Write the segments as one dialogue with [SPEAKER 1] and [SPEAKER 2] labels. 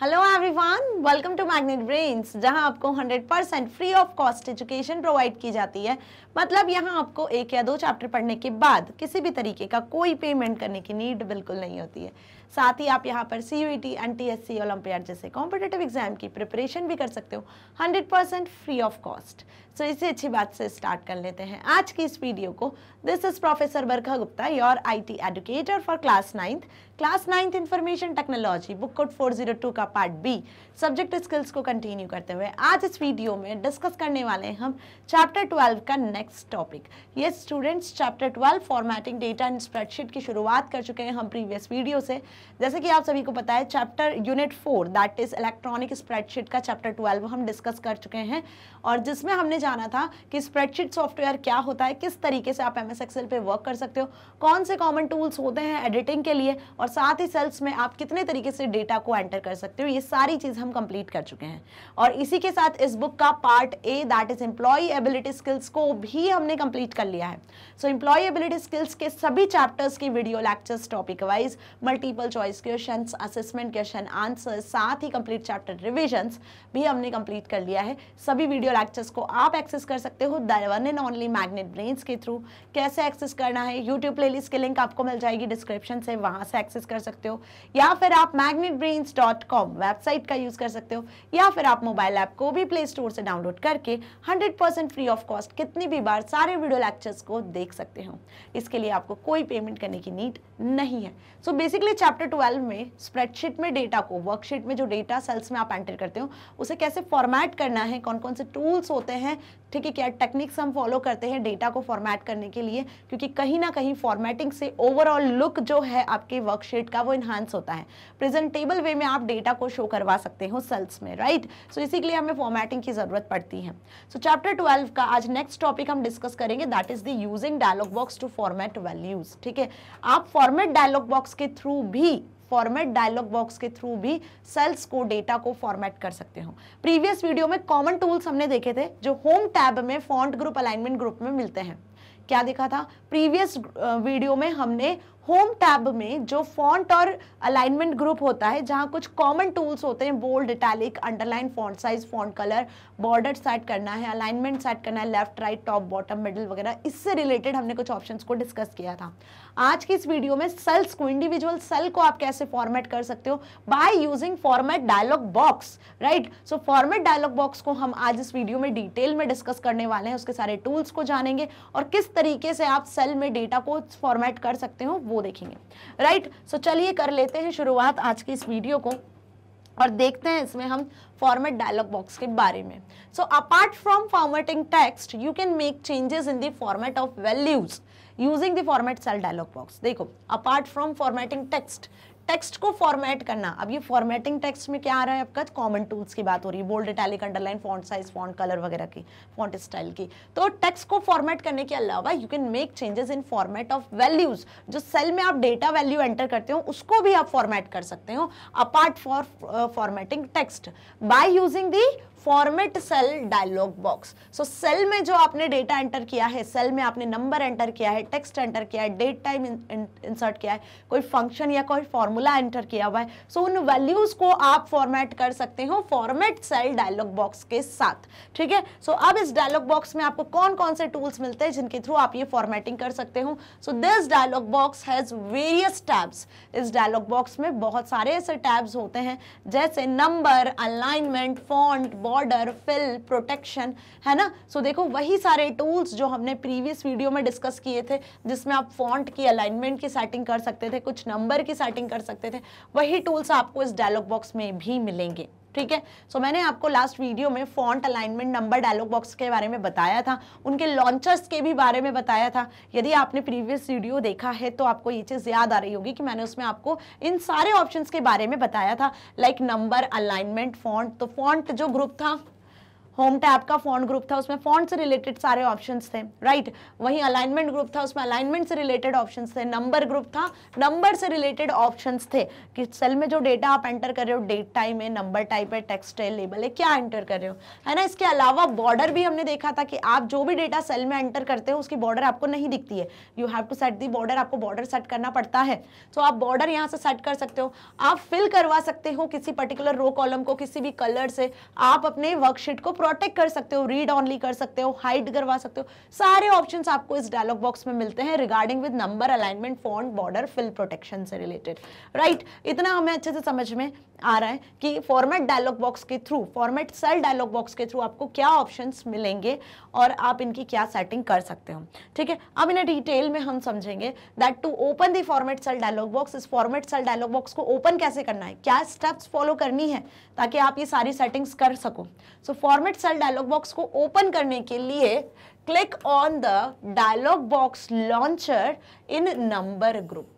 [SPEAKER 1] Hello everyone welcome to Magnet Brains जहां आपको 100% free of cost education provide की जाती है मतलब यहां आपको एक या दो चैप्टर पढ़ने के बाद किसी भी तरीके का कोई पेमेंट करने की नीड बिल्कुल नहीं होती है साथ ही आप यहाँ पर C U T N T S C olympiad जैसे कॉम्पिटेटिव एग्जाम की प्रिपरेशन भी कर सकते हो hundred percent free of cost so इसी अच्छी बात से स्टार्ट कर लेते हैं आज की इस वीडियो को this is professor Barkha Gupta your IT educator for class ninth class ninth information technology book code 402 का पार्ट बी सब्जेक्ट स्किल्स को कंटिन्यू करते हुए आज इस वीडियो में डिस्कस करने वाले हैं हम चैप्टर 12 का नेक्स्ट टॉपिक ये students chapter 12 formatting data and spreadsheet की शुरुआत कर चुके हैं हम प्रीवियस वीडियो से जैसे कि आप सभी को पता है chapter unit four that is electronic spreadsheet का चैप्टर ट्वेल्व हम डिस्कस कर चुके हैं और जिसमें हमने जाना था कि स्प्रेडशीट सॉफ्टवेयर क्या होता है किस तरीके से आप एम एस एक्सेल पे वर्क कर सकते हो कौन से कॉमन टूल्स होते हैं एडिटिंग के लिए और साथ ही सेल्स में आप कितने तरीके से डेटा को एंटर कर सकते हो ये सारी चीज़ हम कंप्लीट कर चुके हैं और इसी के साथ इस बुक का part A that is employability skills को भी हमने कंप्लीट कर लिया है सो एम्प्लॉई एबिलिटी स्किल्स के सभी चैप्टर्स की video lectures topic wise multiple multiple choice question assessment question answer साथ ही कंप्लीट चैप्टर रिविजन भी हमने कंप्लीट कर लिया है सभी वीडियो लेक्चर्स को आप एक्सेस कर सकते हो then one and only Magnet Brains के थ्रू कैसे एक्सेस करना है यूट्यूब प्लेलिस्ट की लिंक आपको मिल जाएगी डिस्क्रिप्शन से वहाँ से एक्सेस कर सकते हो या फिर आप मैग्नेट वेबसाइट का यूज़ कर सकते हो या फिर आप मोबाइल ऐप को भी प्ले स्टोर से डाउनलोड करके हंड्रेड फ्री ऑफ कॉस्ट कितनी भी बार सारे वीडियो लेक्चर्स को देख सकते हो इसके लिए आपको कोई पेमेंट करने की नीड नहीं है सो बेसिकली चैप्टर चैप्टर 12 में स्प्रेडशीट में डेटा को वर्कशीट में जो डेटा सेल्स में आप एंटर करते हो उसे कैसे फॉर्मेट करना है कौन कौन से टूल्स होते हैं ठीक है क्या टेक्निक्स हम फॉलो करते हैं डेटा को फॉर्मेट करने के लिए क्योंकि कहीं ना कहीं फॉर्मेटिंग से ओवरऑल लुक जो है आपके वर्कशीट का वो इन्हांस होता है प्रेजेंटेबल वे में आप डेटा को शो करवा सकते हो सेल्स में राइट सो इसी के लिए हमें फॉर्मेटिंग की ज़रूरत पड़ती है सो चैप्टर ट्वेल्व का आज नेक्स्ट टॉपिक हम डिस्कस करेंगे that is the using dialog box to format values ठीक है आप फॉर्मेट डायलॉग बॉक्स के थ्रू भी फॉर्मेट डायलॉग बॉक्स के थ्रू भी सेल्स को डेटा को फॉर्मेट कर सकते हो प्रीवियस वीडियो में कॉमन टूल्स हमने देखे थे जो होम टैब में फॉन्ट ग्रुप अलाइनमेंट ग्रुप में मिलते हैं क्या देखा था प्रीवियस वीडियो में हमने होम टैब में जो फॉन्ट और अलाइनमेंट ग्रुप होता है जहाँ कुछ कॉमन टूल्स होते हैं bold italic underline font size font colour border set करना है अलाइनमेंट सेट करना है left right top bottom middle वगैरह इससे रिलेटेड हमने कुछ ऑप्शन को डिस्कस किया था आज की इस वीडियो में सेल्स को इंडिविजुअल सेल को आप कैसे फॉर्मेट कर सकते हो by using format dialog box right so format dialog box को हम आज इस वीडियो में डिटेल में डिस्कस करने वाले हैं उसके सारे टूल्स को जानेंगे और किस तरीके से आप सेल में डेटा को फॉर्मेट कर सकते हो वो वो देखेंगे राइट सो चलिए कर लेते हैं शुरुआत आज की इस वीडियो को और देखते हैं इसमें हम फॉर्मेट डायलॉग बॉक्स के बारे में so apart from formatting text you can make changes in the format of values using the format cell dialog box देखो apart from formatting text text को फॉर्मेट करना अब ये फॉर्मेटिंग टेक्स्ट में क्या आ रहा है आपका कॉमन टूल्स की बात हो रही है bold italic underline font size font colour वगैरह की फॉन्ट स्टाइल की तो टेक्स्ट को फॉर्मेट करने के अलावा you can make changes in format of values जो सेल में आप डेटा वैल्यू एंटर करते हो उसको भी आप फॉर्मेट कर सकते हो apart for formatting text by using the format cell dialog box so cell में जो आपने डेटा एंटर किया है सेल में आपने नंबर एंटर किया है टेक्स्ट एंटर किया है डेट टाइम इंसर्ट किया है कोई फंक्शन या कोई फॉर्मूला एंटर किया हुआ है सो so, उन वैल्यूज को आप फॉर्मेट कर सकते हो फॉर्मेट सेल डायलॉग बॉक्स के साथ ठीक है सो so, अब इस डायलॉग बॉक्स में आपको कौन कौन से टूल्स मिलते हैं जिनके थ्रू आप ये फॉर्मेटिंग कर सकते हो so this dialog box has various tabs इस डायलॉग बॉक्स में बहुत सारे ऐसे टैब्स होते हैं जैसे number alignment font order fill protection है ना सो so, देखो वही सारे टूल्स जो हमने प्रीवियस वीडियो में डिस्कस किए थे जिसमें आप फॉन्ट की अलाइनमेंट की सेटिंग कर सकते थे कुछ नंबर की सेटिंग कर सकते थे वही टूल्स आपको इस डायलॉग बॉक्स में भी मिलेंगे ठीक है सो मैंने आपको लास्ट वीडियो में font alignment number dialog box के बारे में बताया था उनके लॉन्चर्स के भी बारे में बताया था यदि आपने प्रीवियस वीडियो देखा है तो आपको ये चीज़ याद आ रही होगी कि मैंने उसमें आपको इन सारे ऑप्शन के बारे में बताया था लाइक नंबर अलाइनमेंट फॉन्ट तो फॉन्ट जो ग्रुप था होम टैब का फॉन्ट ग्रुप था उसमें फॉन्ट से रिलेटेड सारे ऑप्शन थे राइट वही अलाइनमेंट ग्रुप था उसमें अलाइनमेंट से रिलेटेड ऑप्शन थे नंबर ग्रुप था नंबर से रिलेटेड ऑप्शन थे कि सेल में जो डेटा आप एंटर कर रहे हो डेट टाइम है नंबर टाइप है टेक्स्ट है लेबल है क्या एंटर कर रहे हो है ना इसके अलावा बॉर्डर भी हमने देखा था कि आप जो भी डेटा सेल में एंटर करते हो उसकी बॉर्डर आपको नहीं दिखती है you have to set the border आपको बॉर्डर सेट करना पड़ता है सो आप बॉर्डर यहाँ से सेट कर सकते हो आप फिल करवा सकते हो किसी पर्टिकुलर रो कॉलम को किसी भी कलर से आप अपने वर्कशीट को प्रोटेक्ट कर सकते हो रीड ऑनली कर सकते हो हाइड करवा सकते हो सारे ऑप्शन आपको इस डायलॉग बॉक्स में मिलते हैं regarding with number alignment font border fill protection से रिलेटेड राइट right, इतना हमें अच्छे से समझ में आ रहा है कि फॉर्मेट डायलॉग बॉक्स के through format cell dialog box के थ्रू आपको क्या ऑप्शन मिलेंगे और आप इनकी क्या सेटिंग कर सकते हो ठीक है अब इन्हें डिटेल में हम समझेंगे that to open the format cell dialog box इस फॉर्मेट सेल डायलॉग बॉक्स को ओपन कैसे करना है क्या स्टेप्स फॉलो करनी है ताकि आप ये सारी सेटिंग्स कर सको so format set cell dialog box को ओपन करने के लिए click on the dialog box launcher in number group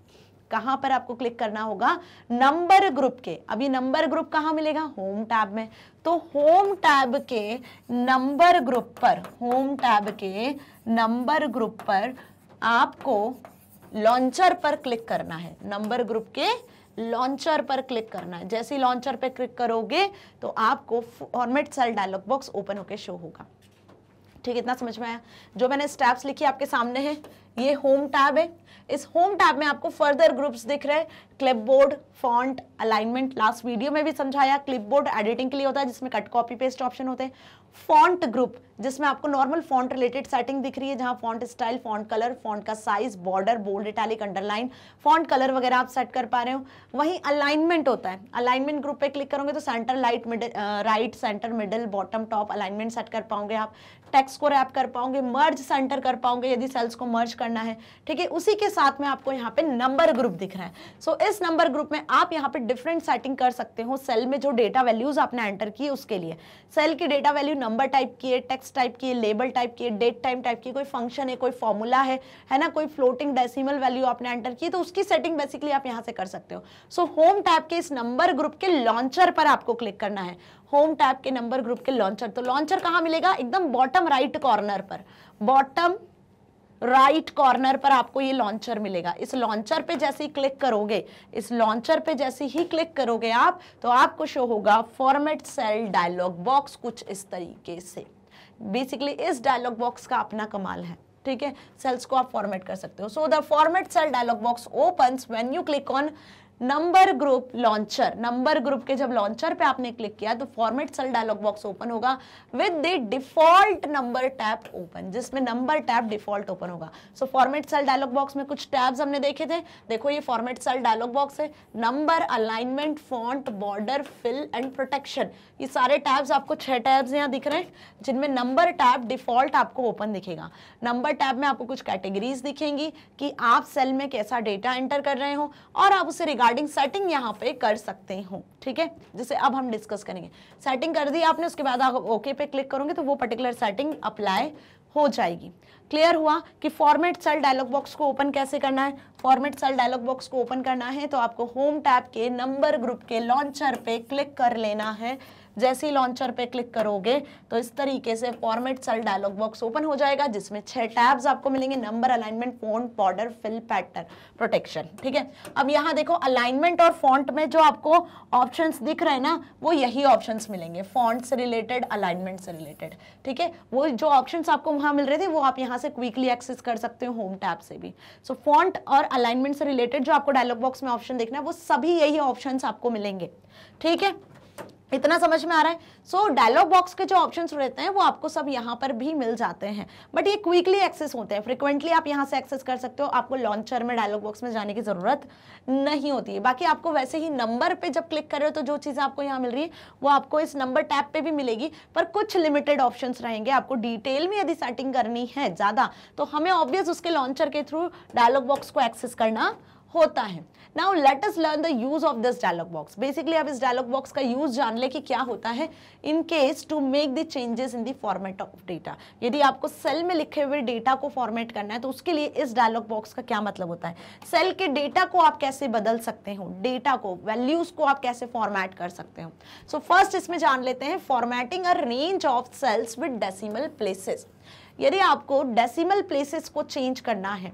[SPEAKER 1] कहां पर आपको क्लिक करना होगा नंबर ग्रुप के अभी नंबर ग्रुप कहां मिलेगा होम टैब में तो होम टैब के नंबर ग्रुप पर होम टैब के नंबर ग्रुप पर आपको लॉन्चर पर क्लिक करना है नंबर ग्रुप के लॉन्चर पर क्लिक करना है जैसे ही लॉन्चर पर क्लिक करोगे तो आपको format cell dialog box open होकर शो होगा ठीक है इतना समझ में आया जो मैंने स्टेप्स लिखी आपके सामने है ये होम टैब है इस होम टैब में आपको फर्दर ग्रुप्स दिख रहे हैं clipboard font alignment last video में भी समझाया क्लिपबोर्ड एडिटिंग के लिए होता है जिसमें कट कॉपी पेस्ट ऑप्शन होते हैं फॉन्ट ग्रुप जिसमें आपको नॉर्मल फॉन्ट रिलेटेड सेटिंग दिख रही है जहां font style font colour font का size border bold italic underline font colour वगैरह आप सेट कर पा रहे हो वहीं अलाइनमेंट होता है अलाइनमेंट ग्रुप पे क्लिक करोगे तो centre light middle right centre middle bottom top alignment set कर पाओगे आप टेक्स्ट को रैप कर पाओगे मर्ज सेंटर कर पाओगे यदि सेल्स को मर्ज करना है ठीक है उसी के साथ में आपको यहाँ पे नंबर ग्रुप दिख रहा है सो so, इस नंबर ग्रुप में आप यहाँ पे डिफरेंट सेटिंग कर सकते हो सेल में जो डेटा वैल्यूज आपने एंटर किए उसके लिए सेल की डेटा वैल्यू नंबर टाइप की है टेक्स टाइप की है लेबल टाइप की है डेट टाइम टाइप की कोई फंक्शन है कोई फॉर्मूला है है ना कोई फ्लोटिंग डेसिमल वैल्यू आपने एंटर की तो उसकी सेटिंग बेसिकली आप यहाँ से कर सकते हो सो होम टाइप के इस नंबर ग्रुप के लॉन्चर पर आपको क्लिक करना है होम टैप के नंबर ग्रुप के लॉन्चर तो लॉन्चर कहाँ मिलेगा एकदम बॉटम राइट कॉर्नर पर बॉटम राइट कॉर्नर पर आपको ये लॉन्चर मिलेगा इस लॉन्चर पे जैसे ही क्लिक करोगे इस लॉन्चर पे जैसे ही क्लिक करोगे आप तो आपको शो होगा फॉर्मेट सेल डायलॉग बॉक्स कुछ इस तरीके से बेसिकली इस डायलॉग बॉक्स का अपना कमाल है ठीक है सेल्स को आप फॉर्मेट कर सकते हो so the format cell dialog box opens when you click on number group launcher number group के जब लॉन्चर पे आपने क्लिक किया तो format cell dialog box open होगा with the default number tab open जिसमें नंबर टैब डिफॉल्ट ओपन होगा so format cell dialog box में कुछ टैब्स हमने देखे थे देखो ये फॉर्मेट सेल डायलॉग बॉक्स है number alignment font border fill and protection ये सारे टैब्स आपको छह टैब्स यहाँ दिख रहे हैं जिनमें नंबर टैब डिफॉल्ट आपको ओपन दिखेगा नंबर टैब में आपको कुछ कैटेगरीज दिखेंगी कि आप सेल में कैसा डेटा एंटर कर रहे हो और आप उसे रिगार्ड रिगार्डिंग सेटिंग यहाँ पे कर सकते हो ठीक है जैसे अब हम डिस्कस करेंगे सेटिंग कर दी आपने उसके बाद आप ओके पे क्लिक करोगे तो वो पर्टिकुलर सेटिंग अप्लाई हो जाएगी क्लियर हुआ कि फॉर्मेट सेल डायलॉग बॉक्स को ओपन कैसे करना है फॉर्मेट सेल डायलॉग बॉक्स को ओपन करना है तो आपको होम टैब के नंबर ग्रुप के लॉन्चर पे क्लिक कर लेना है जैसे ही लॉन्चर पे क्लिक करोगे तो इस तरीके से format cell dialog box open हो जाएगा जिसमें छह टैब्स आपको मिलेंगे number alignment font border fill pattern protection ठीक है अब यहाँ देखो अलाइनमेंट और फॉन्ट में जो आपको ऑप्शन दिख रहे हैं ना वो यही ऑप्शन मिलेंगे फॉन्ट से रिलेटेड अलाइनमेंट से रिलेटेड ठीक है वो जो ऑप्शन आपको वहां मिल रहे थे वो आप यहाँ से क्विकली एक्सेस कर सकते हो होम टैब से भी सो so, फॉन्ट और अलाइनमेंट से रिलेटेड जो आपको डायलॉग बॉक्स में ऑप्शन देखना है वो सभी यही ऑप्शन आपको मिलेंगे ठीक है इतना समझ में आ रहा है सो डायलॉग बॉक्स के जो ऑप्शंस रहते हैं वो आपको सब यहाँ पर भी मिल जाते हैं बट ये क्विकली एक्सेस होते हैं फ्रिक्वेंटली आप यहाँ से एक्सेस कर सकते हो आपको लॉन्चर में डायलॉग बॉक्स में जाने की ज़रूरत नहीं होती है बाकी आपको वैसे ही नंबर पे जब क्लिक कर रहे हो तो जो चीज़ें आपको यहाँ मिल रही है वो आपको इस नंबर टैप पर भी मिलेगी पर कुछ लिमिटेड ऑप्शन रहेंगे आपको डिटेल में यदि सेटिंग करनी है ज़्यादा तो हमें ऑब्वियस उसके लॉन्चर के थ्रू डायलॉग बॉक्स को एक्सेस करना होता है now let us learn the use of this dialog box basically अब इस डायलॉग बॉक्स का यूज जान ले कि क्या होता है in case to make the changes in the format of data यदि आपको सेल में लिखे हुए डेटा को फॉर्मेट करना है तो उसके लिए इस डायलॉग बॉक्स का क्या मतलब होता है सेल के डेटा को आप कैसे बदल सकते हो डेटा को वैल्यूज को आप कैसे फॉर्मेट कर सकते हो सो फर्स्ट इसमें जान लेते हैं formatting a range of cells with decimal places यदि आपको डेसिमल प्लेसेस को चेंज करना है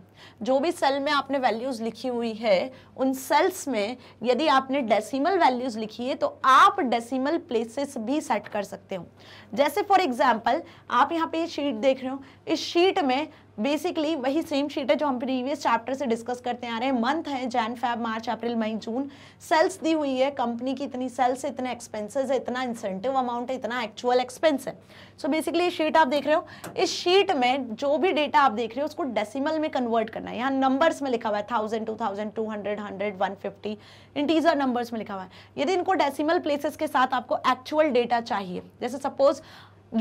[SPEAKER 1] जो भी सेल में आपने वैल्यूज़ लिखी हुई है उन सेल्स में यदि आपने डेसिमल वैल्यूज़ लिखी है तो आप डेसिमल प्लेसेस भी सेट कर सकते हो जैसे फॉर एग्जांपल आप यहाँ पे ये शीट देख रहे हो इस शीट में बेसिकली वही सेम शीट है जो हम प्रीवियस चैप्टर से डिस्कस करते आ रहे हैं मंथ है Jan Feb March April May June sales दी हुई है कंपनी की इतनी सेल्स इतने एक्सपेंसेस है इतना इंसेंटिव अमाउंट है इतना एक्चुअल एक्सपेंस है सो बेसिकली शीट आप देख रहे हो इस शीट में जो भी डेटा आप देख रहे हो उसको डेसिमल में कन्वर्ट करना है यहाँ नंबर्स में लिखा हुआ है thousand two thousand two hundred hundred one fifty integer numbers में लिखा हुआ है यदि इनको डेसिमल प्लेसेस के साथ आपको एक्चुअल डेटा चाहिए जैसे सपोज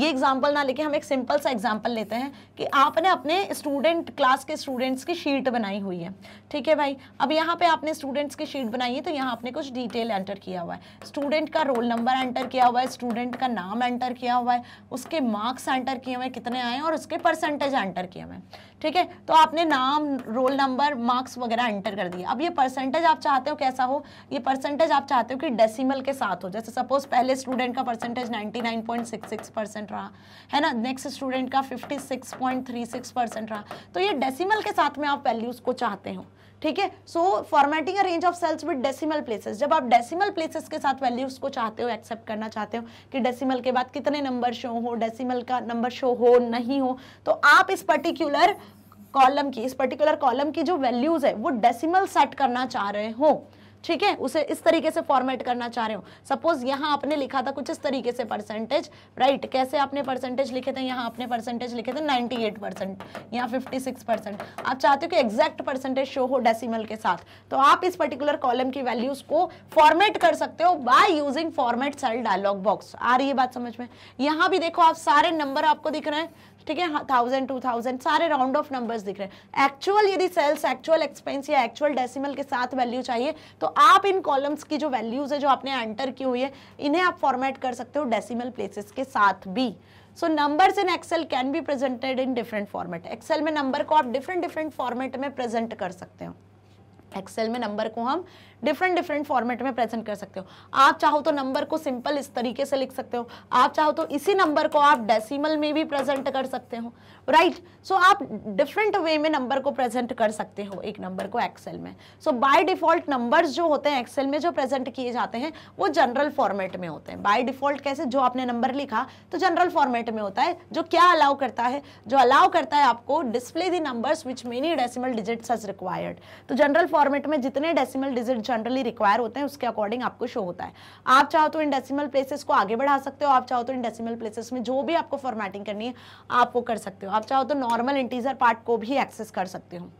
[SPEAKER 1] ये एग्जाम्पल ना लेके हम एक सिंपल सा एग्जाम्पल लेते हैं कि आपने अपने स्टूडेंट क्लास के स्टूडेंट्स की शीट बनाई हुई है ठीक है भाई अब यहाँ पे आपने स्टूडेंट्स की शीट बनाई है तो यहाँ आपने कुछ डिटेल एंटर किया हुआ है स्टूडेंट का रोल नंबर एंटर किया हुआ है स्टूडेंट का नाम एंटर किया हुआ है उसके मार्क्स एंटर किए हुए कितने आए हैं और उसके परसेंटेज एंटर किए हुए हैं ठीक है तो आपने नाम रोल नंबर मार्क्स वगैरह एंटर कर दिया अब ये परसेंटेज आप चाहते हो कैसा हो ये परसेंटेज आप चाहते हो कि डेसिमल के साथ हो जैसे सपोज पहले स्टूडेंट का परसेंटेज 99.66 परसेंट रहा है ना नेक्स्ट स्टूडेंट का 56.36 परसेंट रहा तो ये डेसिमल के साथ में आप वैल्यूज़ को चाहते हो ठीक है so formatting a range of cells with decimal places जब आप डेसिमल प्लेसेस के साथ वैल्यूज को चाहते हो एक्सेप्ट करना चाहते हो कि डेसिमल के बाद कितने नंबर शो हो डेसिमल का नंबर शो हो नहीं हो तो आप इस पर्टिकुलर कॉलम की इस पर्टिकुलर कॉलम की जो वैल्यूज है वो डेसिमल सेट करना चाह रहे हो ठीक है उसे इस तरीके से फॉर्मेट करना चाह रहे हो सपोज यहाँ आपने लिखा था कुछ इस तरीके से परसेंटेज राइट right, कैसे आपने परसेंटेज लिखे थे यहाँ आपने परसेंटेज लिखे थे 98 परसेंट यहाँ 56 परसेंट आप चाहते हो कि एग्जैक्ट परसेंटेज शो हो डेसिमल के साथ तो आप इस पर्टिकुलर कॉलम की वैल्यूज को फॉर्मेट कर सकते हो by using format cell dialog box आ रही है बात समझ में यहाँ भी देखो आप सारे नंबर आपको दिख रहे हैं ठीक है थाउजेंड टू थाउजेंड सारे राउंड ऑफ नंबर्स दिख रहे हैं एक्चुअल यदि सेल्स एक्चुअल एक्सपेंस या एक्चुअल डेसिमल के साथ वैल्यू चाहिए तो आप इन कॉलम्स की जो वैल्यूज है जो आपने एंटर की हुई है इन्हें आप फॉर्मेट कर सकते हो डेसिमल प्लेसेस के साथ भी so numbers in Excel can be presented in different format Excel में नंबर को आप डिफरेंट डिफरेंट फॉर्मेट में प्रेजेंट कर सकते हो एक्सेल में नंबर को हम डिफरेंट डिफरेंट फॉर्मेट में प्रेजेंट कर सकते हो आप चाहो तो नंबर को सिंपल इस तरीके से लिख सकते हो आप चाहो तो इसी नंबर को आप डेसिमल में भी प्रेजेंट कर सकते हो राइट right? सो so, आप डिफरेंट वे में नंबर को प्रेजेंट कर सकते हो एक नंबर को एक्सेल में सो बाय डिफॉल्ट नंबर्स जो होते हैं एक्सेल में जो प्रेजेंट किए जाते हैं वो जनरल फॉर्मेट में होते हैं बाय डिफॉल्ट कैसे जो आपने नंबर लिखा तो जनरल फॉर्मेट में होता है जो क्या अलाउ करता है जो अलाउ करता है आपको display the numbers which many decimal digits as required तो जनरल फॉर्मेट में जितने डेसिमल डिजिट जनरली रिक्वायर होते हैं उसके अकॉर्डिंग आपको शो होता है आप चाहो तो इन डेसिमल प्लेसेस को आगे बढ़ा सकते हो आप चाहो तो इन डेसिमल प्लेसेस में जो भी आपको फॉर्मेटिंग करनी है आप वो कर सकते हो आप चाहो तो नॉर्मल इंटीजर पार्ट को भी एक्सेस कर सकते हो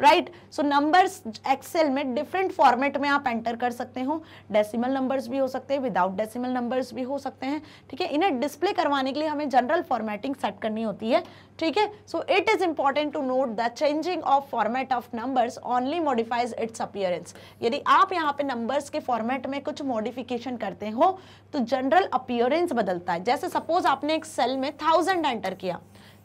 [SPEAKER 1] राइट सो नंबर्स एक्सेल में डिफरेंट फॉर्मेट में आप एंटर कर सकते हो डेसिमल नंबर्स भी हो सकते हैं विदाउट डेसिमल नंबर्स भी हो सकते हैं ठीक है इन्हें डिस्प्ले करवाने के लिए हमें जनरल फॉर्मेटिंग सेट करनी होती है ठीक है so it is important to note the changing of format of numbers only modifies its appearance यदि आप यहाँ पे नंबर्स के फॉर्मेट में कुछ मॉडिफिकेशन करते हो तो जनरल अपियरेंस बदलता है जैसे सपोज आपने एक सेल में थाउजेंड एंटर किया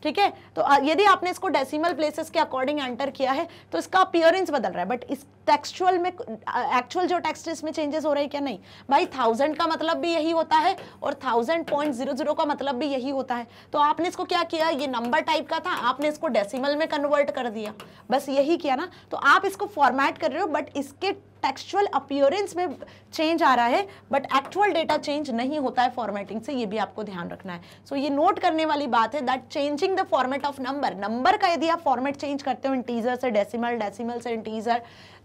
[SPEAKER 1] ठीक है तो यदि आपने इसको डेसिमल प्लेसेस के अकॉर्डिंग एंटर किया है तो इसका अपियरेंस बदल रहा है बट इस टेक्सचुअल में एक्चुअल जो टेक्स्ट इसमें चेंजेस हो रहे हैं क्या नहीं भाई थाउजेंड का मतलब भी यही होता है और थाउजेंड पॉइंट जीरो जीरो का मतलब भी यही होता है तो आपने इसको क्या किया ये नंबर टाइप का था आपने इसको डेसिमल में कन्वर्ट कर दिया बस यही किया ना तो आप इसको फॉर्मेट कर रहे हो बट इसके टेक्सचुअल अपियरेंस में चेंज आ रहा है बट एक्चुअल डेटा चेंज नहीं होता है फॉर्मेटिंग से ये भी आपको ध्यान रखना है सो so, ये नोट करने वाली बात है that changing the format of number number का यदि आप फॉर्मेट चेंज करते हो इंटीजर से डेसिमल डेसिमल से integer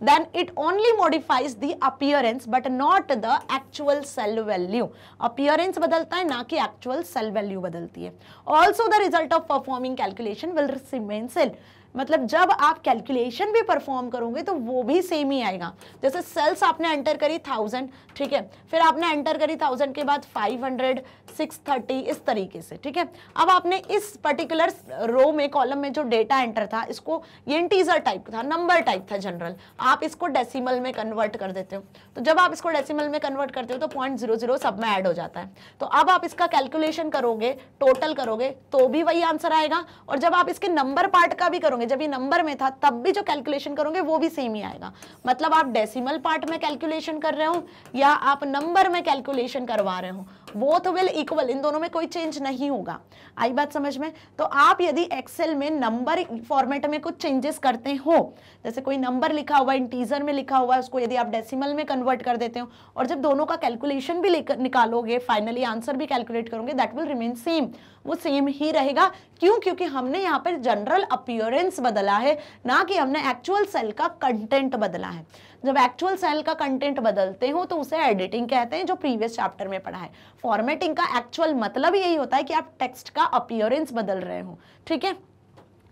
[SPEAKER 1] then it only modifies the appearance but not the actual cell value appearance badalta hai na ki actual cell value badalti hai also the result of performing calculation will remain same मतलब जब आप calculation भी perform करोगे तो वो भी same ही आएगा जैसे सेल्स आपने एंटर करी थाउजेंड ठीक है फिर आपने एंटर करी थाउजेंड के बाद फाइव हंड्रेड 630 इस तरीके से ठीक है अब आपने इस पर्टिकुलर रो में कॉलम में जो डेटा एंटर था इसको ये इंटीजर टाइप था नंबर टाइप था जनरल आप इसको डेसिमल में कन्वर्ट कर देते हो तो जब आप इसको डेसिमल में कन्वर्ट करते हो तो पॉइंट जीरो जीरो सब में ऐड हो जाता है तो अब आप इसका कैलकुलेशन करोगे टोटल करोगे तो भी वही आंसर आएगा और जब आप इसके नंबर पार्ट का भी करोगे जब ये नंबर में था तब भी जो कैलकुलेशन करोगे वो भी सेम ही आएगा मतलब आप डेसिमल पार्ट में कैलकुलेशन कर रहे हो या आप नंबर में कैलकुलेशन करवा रहे हो बोथ विल इक्वल इन दोनों में कोई चेंज नहीं होगा आई बात समझ में तो आप यदि एक्सेल में नंबर फॉर्मेट में कुछ चेंजेस करते हो जैसे कोई नंबर लिखा हुआ इंटीजर में लिखा हुआ है उसको यदि आप डेसिमल में कन्वर्ट कर देते हो और जब दोनों का कैलकुलेशन भी निकालोगे फाइनली आंसर भी कैलकुलेट करोगे दैट विल रिमेन सेम वो सेम ही रहेगा क्यों क्योंकि हमने यहाँ पर जनरल अपियरेंस बदला है ना कि हमने एक्चुअल सेल का कंटेंट बदला है जब एक्चुअल सेल का कंटेंट बदलते हो तो उसे एडिटिंग कहते हैं जो प्रीवियस चैप्टर में पढ़ा है फॉर्मेटिंग का एक्चुअल मतलब यही होता है कि आप टेक्स्ट का अपियरेंस बदल रहे हो ठीक है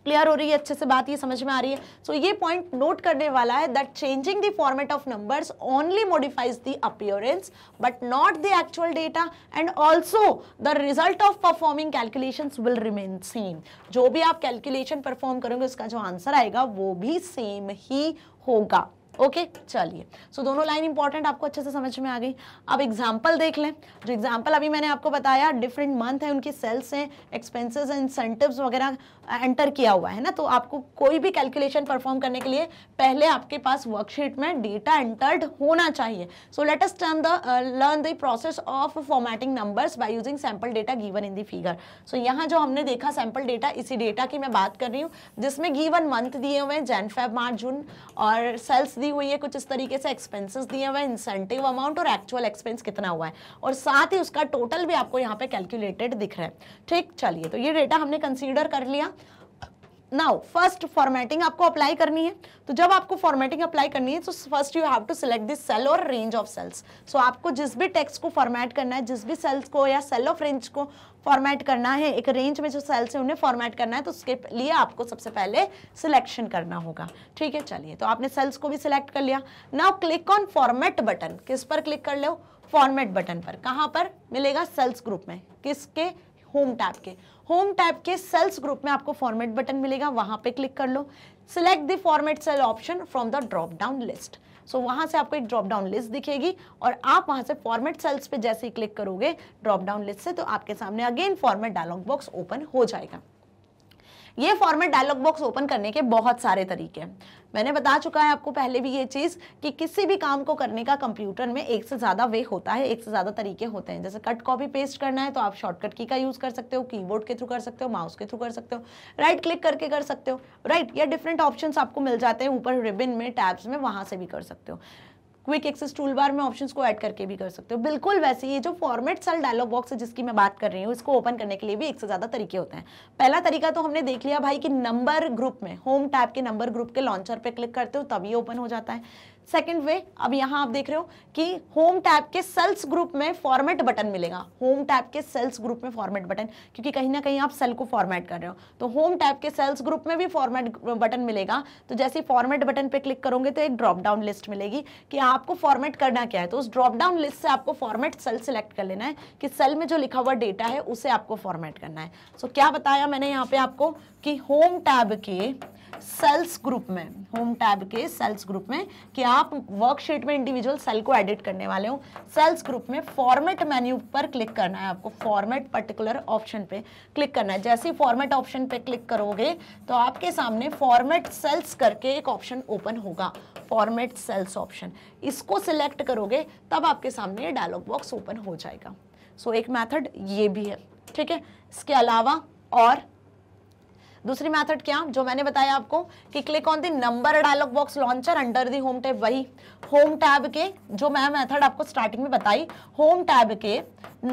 [SPEAKER 1] क्लियर हो रही है अच्छे से बात ये समझ में आ रही है सो so, ये पॉइंट नोट करने वाला है that changing the format of numbers only modifies the appearance but not the actual data and also the result of performing calculation will remain same जो भी आप कैलकुलेशन परफॉर्म करोगे उसका जो आंसर आएगा वो भी सेम ही होगा ओके चलिए सो दोनों लाइन इंपॉर्टेंट आपको अच्छे से समझ में आ गई अब एग्जाम्पल देख लें जो एग्जाम्पल अभी मैंने आपको बताया डिफरेंट मंथ है उनकी सेल्स हैं एक्सपेंसेस इंसेंटिव वगैरह एंटर किया हुआ है ना तो आपको कोई भी कैलकुलेशन परफॉर्म करने के लिए पहले आपके पास वर्कशीट में डेटा एंटर्ड होना चाहिए so let us turn the learn the process of formatting numbers by using sample data given in the figure so यहाँ जो हमने देखा सैम्पल डेटा इसी डेटा की मैं बात कर रही हूँ जिसमें गीवन मंथ दिए हुए हैं जैन फेब मार्च जून और सेल्स दी दी हुई है कुछ इस तरीके से एक्सपेंसेस दिए हुए इंसेंटिव अमाउंट और एक्चुअल एक्सपेंस कितना हुआ है और साथ ही उसका टोटल भी आपको यहाँ पे कैलकुलेटेड दिख रहा है ठीक चलिए तो ये डेटा हमने कंसिडर कर लिया नाउ फर्स्ट फॉर्मेटिंग आपको अप्लाई करनी है तो जब आपको फॉर्मेटिंग अप्लाई करनी है तो first you have to select this cell और रेंज ऑफ सेल्स सो आपको जिस भी टेक्स्ट को फॉर्मेट करना है जिस भी सेल्स को या सेल ऑफ रेंज को फॉर्मेट करना है एक रेंज में जो सेल्स है उन्हें फॉर्मेट करना है तो उसके लिए आपको सबसे पहले सिलेक्शन करना होगा ठीक है चलिए तो आपने सेल्स को भी सिलेक्ट कर लिया now click on format button किस पर क्लिक कर लो फॉर्मेट बटन पर कहाँ पर मिलेगा सेल्स ग्रुप में किसके होम टैप के होम टैब के सेल्स ग्रुप में आपको फॉर्मेट बटन मिलेगा वहां पे क्लिक कर लो select the format cell option from the drop down list so वहां से आपको एक ड्रॉप डाउन लिस्ट दिखेगी और आप वहां से फॉर्मेट सेल्स पे जैसे ही क्लिक करोगे ड्रॉप डाउन लिस्ट से तो आपके सामने again format dialog box open हो जाएगा ये फॉर्मेट डायलॉग बॉक्स ओपन करने के बहुत सारे तरीके हैं मैंने बता चुका है आपको पहले भी ये चीज़ कि किसी भी काम को करने का कंप्यूटर में एक से ज़्यादा वे होता है एक से ज़्यादा तरीके होते हैं जैसे कट कॉपी पेस्ट करना है तो आप शॉर्टकट की का यूज़ कर सकते हो कीबोर्ड के थ्रू कर सकते हो माउस के थ्रू कर सकते हो राइट क्लिक करके कर सकते हो राइट या डिफरेंट ऑप्शन आपको मिल जाते हैं ऊपर रिबिन में टैब्स में वहाँ से भी कर सकते हो क्विक एक्सेस टूल बार में ऑप्शन को ऐड करके भी कर सकते हो बिल्कुल वैसे ये जो फॉर्मेट सेल डायलॉग बॉक्स है जिसकी मैं बात कर रही हूँ इसको ओपन करने के लिए भी एक से ज़्यादा तरीके होते हैं पहला तरीका तो हमने देख लिया भाई कि नंबर ग्रुप में होम टाइप के नंबर ग्रुप के लॉन्चर पर क्लिक करते हो तभी ओपन हो जाता है सेकेंड वे अब यहां आप देख रहे हो कि होम टैब के सेल्स ग्रुप में फॉर्मेट बटन मिलेगा होम टैब के सेल्स ग्रुप में फॉर्मेट बटन क्योंकि कहीं ना कहीं आप सेल को फॉर्मेट कर रहे हो तो होम टैब के सेल्स ग्रुप में भी फॉर्मेट बटन मिलेगा तो जैसे ही फॉर्मेट बटन पे क्लिक करोगे तो एक ड्रॉप डाउन लिस्ट मिलेगी कि आपको फॉर्मेट करना क्या है तो उस ड्रॉप डाउन लिस्ट से आपको फॉर्मेट सेल सिलेक्ट कर लेना है कि सेल में जो लिखा हुआ डेटा है उसे आपको फॉर्मेट करना है सो so, क्या बताया मैंने यहाँ पे आपको कि होम टैब के सेल्स ग्रुप में होम टैब के सेल्स ग्रुप में कि आप वर्कशीट में इंडिविजुअल सेल को एडिट करने वाले हो सेल्स ग्रुप में फॉर्मेट मेन्यू पर क्लिक करना है आपको फॉर्मेट पर्टिकुलर ऑप्शन पे क्लिक करना है जैसे ही फॉर्मेट ऑप्शन पे क्लिक करोगे तो आपके सामने फॉर्मेट सेल्स करके एक ऑप्शन ओपन होगा फॉर्मेट सेल्स ऑप्शन इसको सिलेक्ट करोगे तब आपके सामने ये डायलॉग बॉक्स ओपन हो जाएगा सो so, एक मैथड ये भी है ठीक है इसके अलावा और दूसरी मैथड क्या जो मैंने बताया आपको कि click on the number dialog box launcher under the home tab वही होम टैब के जो मैं मैथड आपको स्टार्टिंग में बताई होम टैब के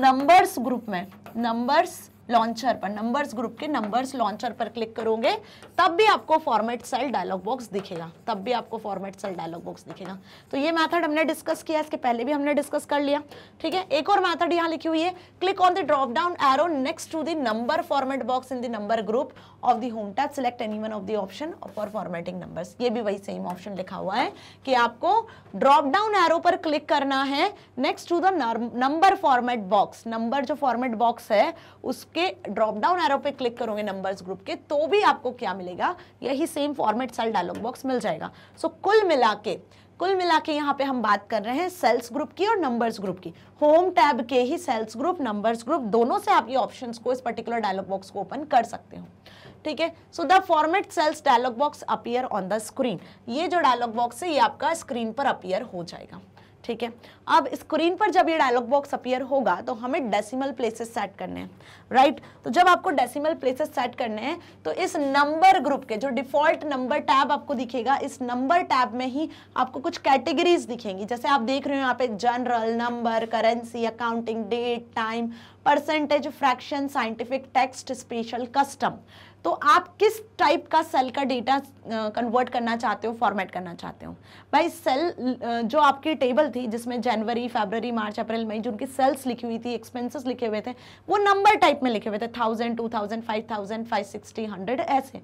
[SPEAKER 1] नंबर्स ग्रुप में नंबर्स लॉन्चर पर नंबर्स ग्रुप के नंबर्स लॉन्चर पर क्लिक करोगे तब भी आपको फॉर्मेट सेल डायलॉग बॉक्स दिखेगा तब भी आपको फॉर्मेट सेल डायलॉग बॉक्स दिखेगा तो ये मैथड हमने डिस्कस किया इसके पहले भी हमने डिस्कस कर लिया ठीक है एक और मैथड यहाँ लिखी हुई है click on the drop down arrow next to the number format box in the number group of the home tab select any one of the option for formatting number ये भी वही सेम ऑप्शन लिखा हुआ है कि आपको drop down arrow पर click करना है next to the number format box number जो फॉर्मेट बॉक्स है उसके के ड्रॉप डाउन एरो पे क्लिक करोगे नंबर्स ग्रुप के तो भी आपको क्या मिलेगा यही same format cell dialog box मिल जाएगा सो so, कुल मिला के कुल मिला के यहाँ पे हम बात कर रहे हैं सेल्स ग्रुप की और नंबर्स ग्रुप की होम टैब के ही सेल्स ग्रुप नंबर्स ग्रुप दोनों से आप ये ऑप्शन को इस पर्टिकुलर डायलॉग बॉक्स को ओपन कर सकते हो ठीक है so the format cells dialog box appear on the screen ये जो डायलॉग बॉक्स है ये आपका स्क्रीन पर अपियर हो जाएगा ठीक है अब स्क्रीन पर जब ये डायलॉग बॉक्स अपियर होगा तो हमें डेसिमल प्लेसेस सेट करने हैं राइट तो जब आपको डेसिमल प्लेसेस सेट करने हैं तो इस नंबर ग्रुप के जो डिफॉल्ट नंबर टैब आपको दिखेगा इस नंबर टैब में ही आपको कुछ कैटेगरीज दिखेंगी जैसे आप देख रहे हो यहाँ पे general number currency accounting date time percentage fraction scientific text special custom तो आप किस टाइप का सेल का डेटा कन्वर्ट uh, करना चाहते हो फॉर्मेट करना चाहते हो भाई सेल uh, जो आपकी टेबल थी जिसमें जनवरी फरवरी मार्च अप्रैल मई जो उनकी सेल्स लिखी हुई थी एक्सपेंसेस लिखे हुए थे वो नंबर टाइप में लिखे हुए थे thousand two thousand five thousand five sixty hundred ऐसे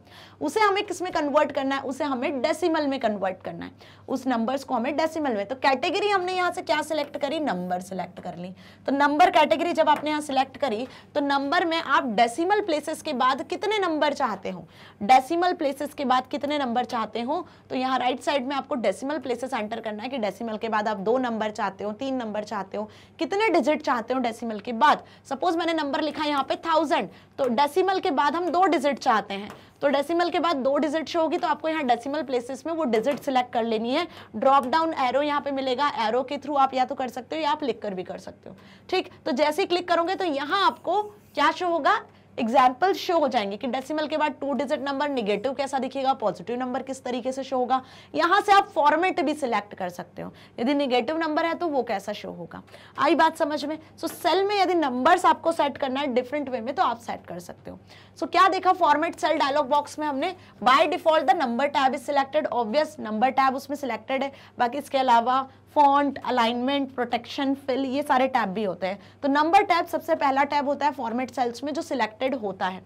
[SPEAKER 1] उसे हमें किस में कन्वर्ट करना है उसे हमें डेसीमल में कन्वर्ट करना है उस नंबर्स को हमें डेसीमल में तो कैटेगरी हमने यहाँ से क्या सिलेक्ट करी नंबर सिलेक्ट कर ली तो नंबर कैटेगरी जब आपने यहाँ सिलेक्ट करी तो नंबर में आप डेसिमल प्लेसेस के बाद कितने नंबर चाहते हो डेसिमल प्लेसेस के बाद कितने नंबर चाहते हो तो यहाँ राइट right साइड में आपको डेसिमल प्लेसेस एंटर करना है कि डेसिमल के बाद आप दो नंबर चाहते हो तीन नंबर चाहते हो कितने डिजिट चाहते हो डेसीमल के बाद सपोज मैंने नंबर लिखा यहाँ पे थाउजेंड तो डेसीमल के बाद हम दो डिजिट चाहते हैं तो डेसिमल के बाद दो डिजिट शो होगी तो आपको यहाँ डेसिमल प्लेसेस में वो डिजिट सिलेक्ट कर लेनी है ड्रॉप डाउन एरो यहाँ पे मिलेगा एरो के थ्रू आप या तो कर सकते हो या आप लिख कर भी कर सकते हो ठीक तो जैसे ही क्लिक करोगे तो यहाँ आपको क्या शो होगा एग्जाम्पल शो हो जाएंगे कि डेसिमल के बाद टू डिजिट नंबर निगेटिव कैसा दिखेगा पॉजिटिव नंबर किस तरीके से शो होगा यहाँ से आप फॉर्मेट भी सिलेक्ट कर सकते हो यदि निगेटिव नंबर है तो वो कैसा शो होगा आई बात समझ में सो so, सेल में यदि नंबर्स आपको सेट करना है डिफरेंट वे में तो आप सेट कर सकते हो सो so, क्या देखा फॉर्मेट सेल डायलॉग बॉक्स में हमने by default the number tab is selected obvious number tab उसमें सिलेक्टेड है बाकी इसके अलावा फॉन्ट अलाइनमेंट प्रोटेक्शन फिल ये सारे टैब भी होते हैं तो नंबर टैब सबसे पहला टैब होता है फॉर्मेट सेल्स में जो सिलेक्टेड होता है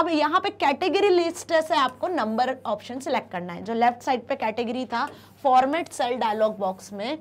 [SPEAKER 1] अब यहाँ पे कैटेगरी लिस्ट से आपको नंबर ऑप्शन सिलेक्ट करना है जो लेफ्ट साइड पे कैटेगरी था फॉर्मेट सेल डायलॉग बॉक्स में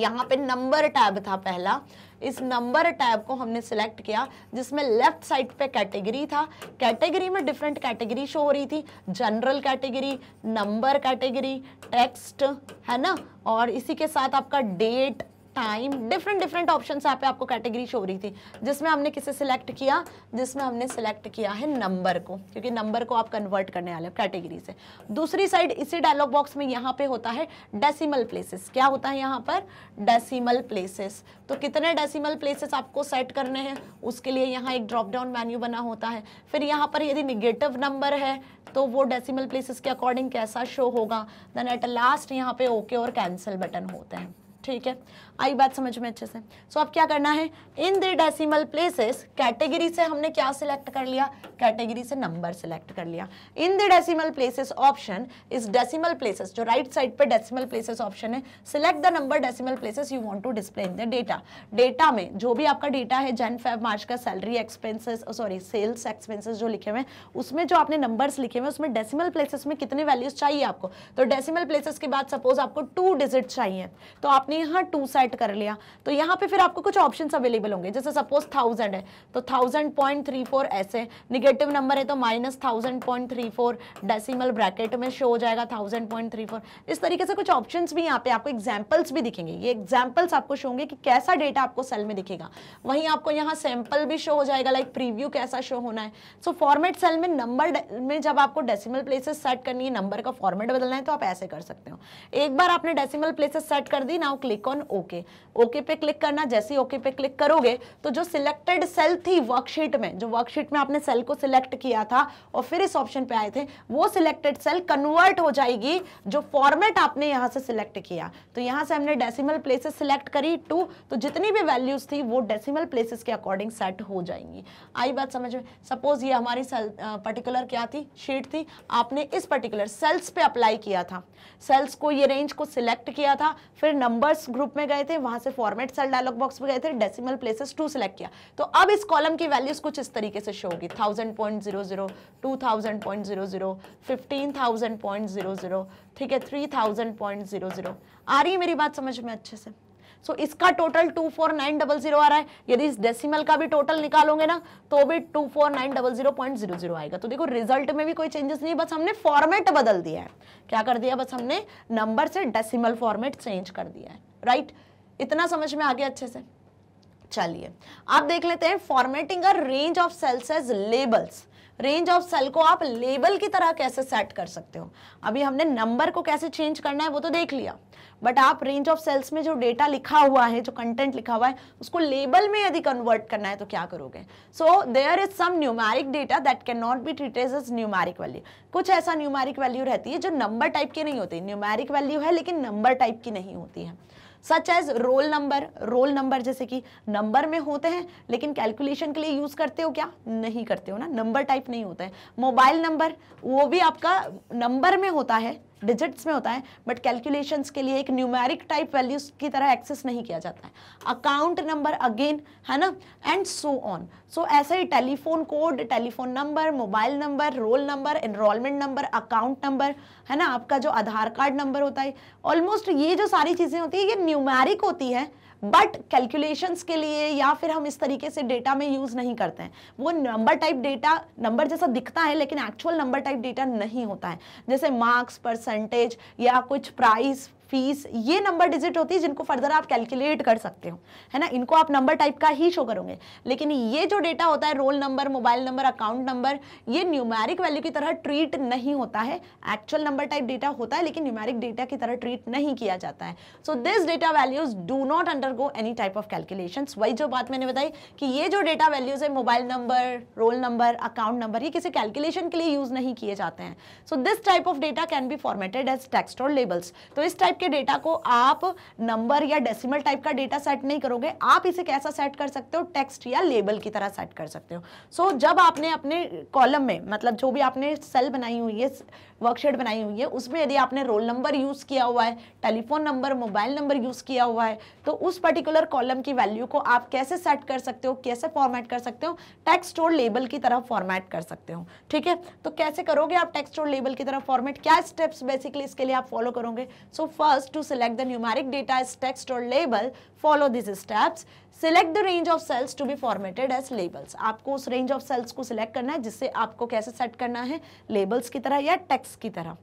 [SPEAKER 1] यहाँ पे नंबर टैब था पहला इस नंबर टैब को हमने सिलेक्ट किया जिसमें लेफ्ट साइड पे कैटेगरी था कैटेगरी में डिफरेंट कैटेगरी शो हो रही थी general category number category text है ना और इसी के साथ आपका date time different different option यहाँ पे आपको कैटेगरी शो हो रही थी जिसमें हमने किसे सिलेक्ट किया जिसमें हमने सिलेक्ट किया है नंबर को क्योंकि नंबर को आप कन्वर्ट करने वाले कैटेगरी से दूसरी साइड इसी डायलॉग बॉक्स में यहाँ पे होता है डेसीमल प्लेसेस क्या होता है यहाँ पर डेसीमल प्लेसेस तो कितने डेसीमल प्लेसेस आपको सेट करने हैं उसके लिए यहाँ एक ड्रॉप डाउन मैन्यू बना होता है फिर यहाँ पर यदि निगेटिव नंबर है तो वो डेसिमल प्लेसेस के अकॉर्डिंग कैसा शो होगा देन एट लास्ट यहाँ पे ओके okay और कैंसिल बटन होते हैं ठीक है आई बात समझ में अच्छे से सो so, अब क्या करना है in the decimal places category से हमने क्या सिलेक्ट कर लिया कैटेगरी से नंबर सिलेक्ट कर लिया in the decimal places option इस डेसिमल प्लेसेस जो राइट साइड पे डेसिमल प्लेसेस ऑप्शन है select the number decimal places you want to display in the data data में जो भी आपका डेटा है जैन फेब मार्च का salary expenses sorry sales expenses जो लिखे हुए उसमें जो आपने नंबर्स लिखे हुए उसमें डेसिमल प्लेसेस में कितने वैल्यूज चाहिए आपको तो डेसिमल प्लेसेस के बाद सपोज आपको टू डिजिट चाहिए तो आपने यहाँ टू साइड सेट कर लिया तो यहाँ पे फिर आपको कुछ ऑप्शन अवेलेबल होंगे जैसे सपोज थाउजेंड है तो थाउजेंड पॉइंट थ्री फोर ऐसे निगेटिव नंबर है तो minus thousand point three four decimal bracket में शो हो जाएगा थाउजेंड पॉइंट थ्री फोर इस तरीके से कुछ ऑप्शन भी यहाँ पे आपको एग्जाम्पल्स भी दिखेंगे ये एग्जाम्पल्स आपको शो होंगे कि कैसा डेटा आपको सेल में दिखेगा वहीं आपको यहाँ सैम्पल भी शो हो जाएगा लाइक प्रीव्यू कैसा शो होना है सो फॉर्मेट सेल में नंबर में जब आपको डेसीमल प्लेसेस सेट करनी है नंबर का फॉर्मेट बदलना है तो आप ऐसे कर सकते हो एक बार आपने डेसिमल प्लेसेस सेट कर दी नाउ क्लिक ऑन ओके करके ओके पे क्लिक करना जैसे ही ओके पे क्लिक करोगे तो जो सिलेक्टेड सेल थी वर्कशीट में जो वर्कशीट में आपने सेल को सिलेक्ट किया था और फिर इस ऑप्शन पे आए थे वो सिलेक्टेड सेल कन्वर्ट हो जाएगी जो फॉर्मेट आपने यहाँ से सिलेक्ट किया तो यहाँ से हमने डेसिमल प्लेसेस सिलेक्ट करी टू तो जितनी भी वैल्यूज थी वो डेसिमल प्लेसेस के अकॉर्डिंग सेट हो जाएंगी आई बात समझ में सपोज ये हमारी सेल पर्टिकुलर क्या थी शीट थी आपने इस पर्टिकुलर सेल्स पे अप्लाई किया था सेल्स को ये रेंज को सिलेक्ट किया था फिर नंबर्स ग्रुप में गए थे वहां से फॉर्मेट सेल डायलॉग बॉक्स में गए थे डेसिमल प्लेसेस टू सेलेक्ट किया तो अब इस कॉलम की वैल्यूज कुछ इस तरीके से शो होगी thousand point zero zero two thousand point zero zero fifteen thousand point zero zero ठीक है three thousand point zero zero आ रही है मेरी बात समझ में अच्छे से सो so, इसका total two four nine double zero आ रहा है यदि इस डेसिमल का भी टोटल निकालोगे ना तो भी two four nine double zero point zero zero आएगा तो देखो रिजल्ट में भी कोई चेंजेस नहीं बस हमने फॉर्मेट बदल दिया है क्या कर दिया बस हमने नंबर से डेसिमल फॉर्मेट चेंज कर दिया है राइट right? इतना समझ में आ गया अच्छे से चलिए आप देख लेते हैं formatting a range of cells as labels range of cell को आप लेबल की तरह कैसे सेट कर सकते हो अभी हमने नंबर को कैसे चेंज करना है वो तो देख लिया बट आप रेंज ऑफ सेल्स में जो डेटा लिखा हुआ है जो कंटेंट लिखा हुआ है उसको लेबल में यदि कन्वर्ट करना है तो क्या करोगे so there is some numeric data that can not be treated as numeric value कुछ ऐसा न्यूमेरिक वैल्यू रहती है जो नंबर टाइप की नहीं होती न्यूमेरिक वैल्यू है लेकिन नंबर टाइप की नहीं होती है such as roll number roll number जैसे कि नंबर में होते हैं लेकिन कैलकुलेशन के लिए यूज़ करते हो क्या नहीं करते हो ना नंबर टाइप नहीं होता है मोबाइल नंबर वो भी आपका नंबर में होता है डिजिट्स में होता है बट कैलकुलेशंस के लिए एक न्यूमेरिक टाइप वैल्यूज की तरह एक्सेस नहीं किया जाता है अकाउंट नंबर अगेन है ना एंड सो ऑन सो ऐसे ही telephone code telephone number mobile number roll number enrolment number account number है ना आपका जो आधार कार्ड नंबर होता है ऑलमोस्ट ये जो सारी चीज़ें होती है ये न्यूमेरिक होती है बट कैलकुलेशंस के लिए या फिर हम इस तरीके से डेटा में यूज़ नहीं करते हैं वो नंबर टाइप डेटा नंबर जैसा दिखता है लेकिन एक्चुअल नंबर टाइप डेटा नहीं होता है जैसे मार्क्स परसेंटेज या कुछ प्राइस फीस ये नंबर डिजिट होती है जिनको फर्दर आप कैलकुलेट कर सकते हो है ना इनको आप नंबर टाइप का ही शो करोगे लेकिन ये जो डेटा होता है roll number mobile number account number ये न्यूमेरिक वैल्यू की तरह ट्रीट नहीं होता है एक्चुअल नंबर टाइप डेटा होता है लेकिन न्यूमेरिक डेटा की तरह ट्रीट नहीं किया जाता है so this data values do not under any type of calculation वही जो बात मैंने बताई कि ये जो डेटा वैल्यूज है mobile number roll number account number ये किसी कैलकुलेशन के लिए यूज नहीं किए जाते हैं so this type of data can be formatted as text और लेबल्स तो इस टाइप टाइप के डेटा को आप नंबर या डेसिमल टाइप का डेटा सेट नहीं करोगे आप इसे कैसा सेट कर सकते हो टेक्स्ट या लेबल की तरह सेट कर सकते हो सो so, जब आपने अपने कॉलम में मतलब जो भी आपने सेल बनाई हुई है वर्कशीट बनाई हुई है उसमें यदि आपने रोल नंबर यूज़ किया हुआ है telephone number mobile number use किया हुआ है तो उस पर्टिकुलर कॉलम की वैल्यू को आप कैसे सेट कर सकते हो कैसे फॉर्मेट कर सकते हो टेक्स्ट और लेबल की तरह फॉर्मेट कर सकते हो ठीक है तो कैसे करोगे आप टेक्स्ट और लेबल की तरह फॉर्मेट क्या स्टेप्स बेसिकली इसके लिए आप फॉलो करोगे so first to select the numeric data is text और label follow this steps select the range of cells to be formatted as labels आपको उस रेंज ऑफ सेल्स को सिलेक्ट करना है जिससे आपको कैसे सेट करना है लेबल्स की तरह या टेक्स की तरह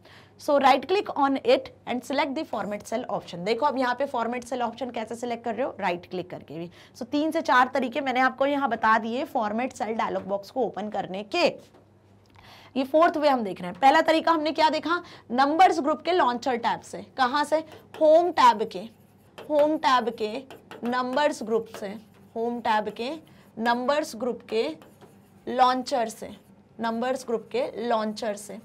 [SPEAKER 1] so right click on it and select the format cell option देखो अब यहाँ पे फॉर्मेट सेल ऑप्शन कैसे सिलेक्ट कर रहे हो राइट right क्लिक करके भी सो so, तीन से चार तरीके मैंने आपको यहाँ बता दिए फॉर्मेट सेल डायलॉग बॉक्स को ओपन करने के ये फोर्थ वे हम देख रहे हैं पहला तरीका हमने क्या देखा नंबर्स ग्रुप के लॉन्चर टैब से कहा से होम टैब के होम टैब के नंबर्स ग्रुप से होम टैब के नंबर्स ग्रुप के लॉन्चर से नंबर्स ग्रुप के लॉन्चर से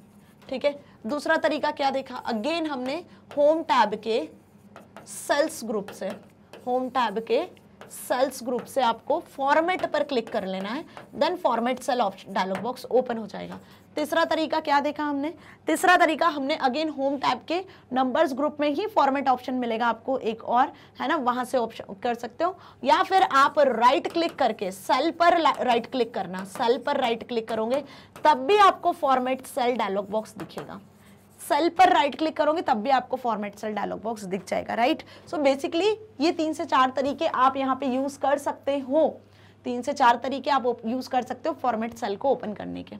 [SPEAKER 1] ठीक है दूसरा तरीका क्या देखा अगेन हमने होम टैब के सेल्स ग्रुप से होम टैब के सेल्स ग्रुप से आपको फॉर्मेट पर क्लिक कर लेना है then format cell option dialog box open हो जाएगा तीसरा तरीका क्या देखा हमने तीसरा तरीका हमने अगेन होम टैब के नंबर्स ग्रुप में ही फॉर्मेट ऑप्शन मिलेगा आपको एक और है ना वहां से ऑप्शन कर सकते हो या फिर आप राइट क्लिक करके सेल पर राइट क्लिक करना सेल पर राइट क्लिक करोगे तब भी आपको फॉर्मेट सेल डायलॉग बॉक्स दिखेगा सेल पर राइट क्लिक करोगे तब भी आपको फॉर्मेट सेल डायलॉग बॉक्स दिख जाएगा राइट सो बेसिकली ये तीन से चार तरीके आप यहाँ पे यूज़ कर सकते हो तीन से चार तरीके आप यूज़ कर सकते हो फॉर्मेट सेल को ओपन करने के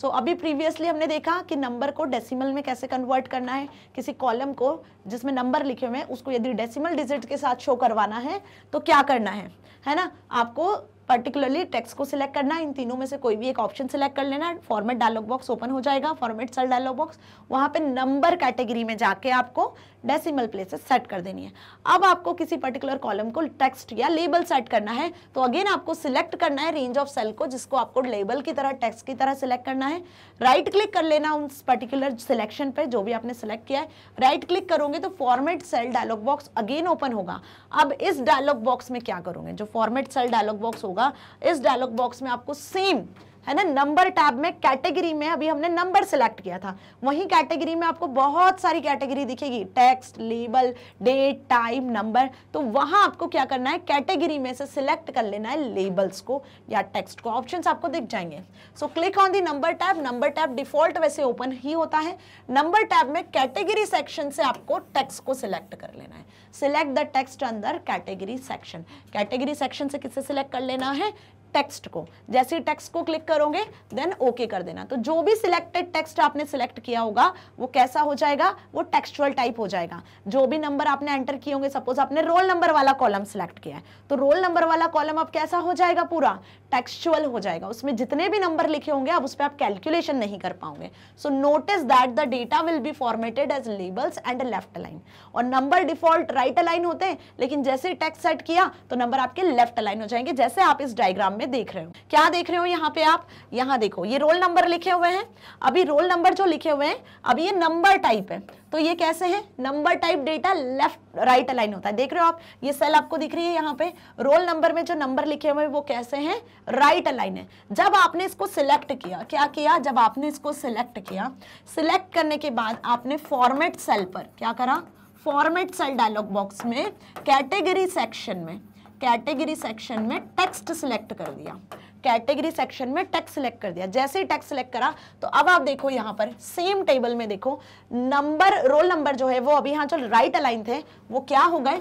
[SPEAKER 1] सो so, अभी प्रीवियसली हमने देखा कि नंबर को डेसिमल में कैसे कन्वर्ट करना है किसी कॉलम को जिसमें नंबर लिखे हुए हैं उसको यदि डेसिमल डिजिट के साथ शो करवाना है तो क्या करना है है ना आपको पर्टिकुलरली टेक्स्ट को सिलेक्ट करना है इन तीनों में से कोई भी एक ऑप्शन सिलेक्ट कर लेना फॉर्मेट डायलॉग बॉक्स ओपन हो जाएगा फॉर्मेट सेल डायलॉग बॉक्स वहाँ पे नंबर कैटेगरी में जाके आपको डेसिमल प्लेसेस सेट कर देनी है अब आपको किसी पर्टिकुलर कॉलम को टेक्स्ट या लेबल सेट करना है तो अगेन आपको सिलेक्ट करना है रेंज ऑफ सेल को जिसको आपको लेबल की तरह टेक्स्ट की तरह सिलेक्ट करना है राइट right क्लिक कर लेना उस पर्टिकुलर सिलेक्शन पर जो भी आपने सिलेक्ट किया है राइट right क्लिक करोगे तो format cell dialog box again open होगा अब इस डायलॉग बॉक्स में क्या करोगे जो फॉर्मेट सेल डायलॉग बॉक्स होगा इस डायलॉग बॉक्स में आपको सेम है ना नंबर टैब में कैटेगरी में अभी हमने नंबर सेलेक्ट किया था वही कैटेगरी में आपको बहुत सारी कैटेगरी दिखेगी text label date time number तो वहां आपको क्या करना है कैटेगरी में से सिलेक्ट कर लेना है लेबल्स को या टेक्स्ट को ऑप्शन आपको दिख जाएंगे so click on the number tab number tab default वैसे ओपन ही होता है नंबर टैब में कैटेगरी सेक्शन से आपको टेक्स्ट को सिलेक्ट कर लेना है सिलेक्ट द टेक्स्ट अंदर कैटेगरी सेक्शन कैटेगरी सेक्शन से किसे सिलेक्ट कर लेना है टेक्स्ट को जैसे टेक्स्ट को क्लिक करोगे देन ओके okay कर देना तो जो भी सिलेक्टेड टेक्स्ट आपने सिलेक्ट किया होगा वो कैसा हो जाएगा वो टेक्स्टुअल टाइप हो जाएगा जो भी नंबर आपने एंटर किए होंगे सपोज आपने रोल नंबर वाला कॉलम सिलेक्ट किया है तो रोल नंबर वाला कॉलम अब कैसा हो जाएगा पूरा टेक्स्टुअल हो जाएगा उसमें जितने भी नंबर लिखे होंगे अब उस पर आप कैलकुलेशन नहीं कर पाओगे so notice that the data will be formatted as labels and left align और नंबर डिफॉल्ट राइट अलाइन होते हैं लेकिन जैसे टेक्स्ट सेट किया तो नंबर आपके लेफ्ट अलाइन हो जाएंगे जैसे आप इस डायग्राम में में देख रहे हो क्या देख रहे हो यहाँ पे आप यहाँ देखो ये रोल नंबर लिखे हुए हैं अभी रोल नंबर जो लिखे हुए हैं अभी ये नंबर टाइप है तो ये कैसे है number type data left right align होता है देख रहे हो आप ये सेल आपको दिख रही है यहाँ पे रोल नंबर में जो नंबर लिखे हुए वो कैसे हैं राइट अलाइन है जब आपने इसको सिलेक्ट किया क्या किया जब आपने इसको सिलेक्ट किया सिलेक्ट करने के बाद आपने फॉर्मेट सेल पर क्या करा फॉर्मेट सेल डायलॉग बॉक्स में कैटेगरी सेक्शन में कैटेगरी सेक्शन में टेक्स्ट सिलेक्ट कर दिया कैटेगरी सेक्शन में टेक्स्ट सिलेक्ट कर दिया जैसे ही टेक्स्ट सिलेक्ट करा तो अब आप देखो यहां पर सेम टेबल में देखो नंबर रोल नंबर जो है वो अभी यहां चल राइट अलाइन थे वो क्या हो गए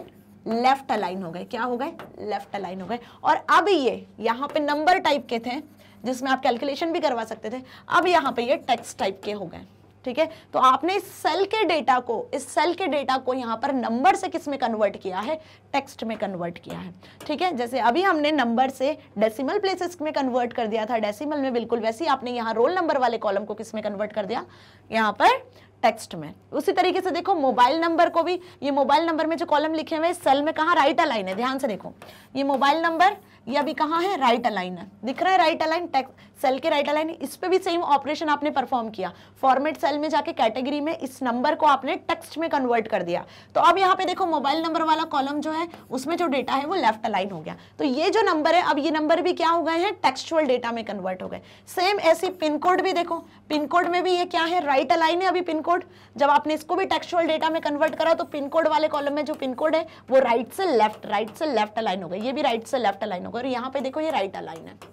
[SPEAKER 1] लेफ्ट अलाइन हो गए क्या हो गए लेफ्ट अलाइन हो गए और अब ये यहां पे नंबर टाइप के थे जिसमें आप कैलकुलेशन भी करवा सकते थे अब यहां पे ये टेक्स्ट टाइप के हो गए ठीक है तो आपने इस सेल के डेटा को इस सेल के डेटा को यहाँ पर नंबर से किस में कन्वर्ट किया है टेक्स्ट में कन्वर्ट किया है ठीक है जैसे अभी हमने नंबर से डेसिमल प्लेसेस में कन्वर्ट कर दिया था डेसिमल में बिल्कुल वैसे आपने यहाँ रोल नंबर वाले कॉलम को किस में कन्वर्ट कर दिया यहाँ पर टेक्स्ट में उसी तरीके से देखो मोबाइल नंबर को भी ये मोबाइल नंबर में जो कॉलम लिखे हुए सेल में कहाँ राइट अलाइन है ध्यान से देखो ये मोबाइल नंबर ये अभी कहाँ है राइट अलाइन है दिख रहा है राइट अलाइन टेक्स्ट सेल के राइट अलाइन इस पर भी सेम ऑपरेशन आपने परफॉर्म किया फॉर्मेट सेल में जाके कैटेगरी में इस नंबर को आपने टेक्स्ट में कन्वर्ट कर दिया तो अब यहाँ पे देखो मोबाइल नंबर वाला कॉलम जो है उसमें जो डेटा है वो लेफ्ट अलाइन हो गया तो ये जो नंबर है अब ये नंबर भी क्या हो गए हैं टेक्स्टुअल डेटा में कन्वर्ट हो गए सेम ऐसी पिन कोड भी देखो पिन कोड में भी ये क्या है राइट right अलाइन है अभी पिन कोड जब आपने इसको भी टेक्स्टुअल डेटा में कन्वर्ट करा तो पिन कोड वाले कॉलम में जो पिन कोड है वो राइट right से लेफ्ट राइट right से लेफ्ट अलाइन हो गए ये भी राइट right से लेफ्ट अलाइन हो गए और यहाँ पे देखो ये राइट right अलाइन है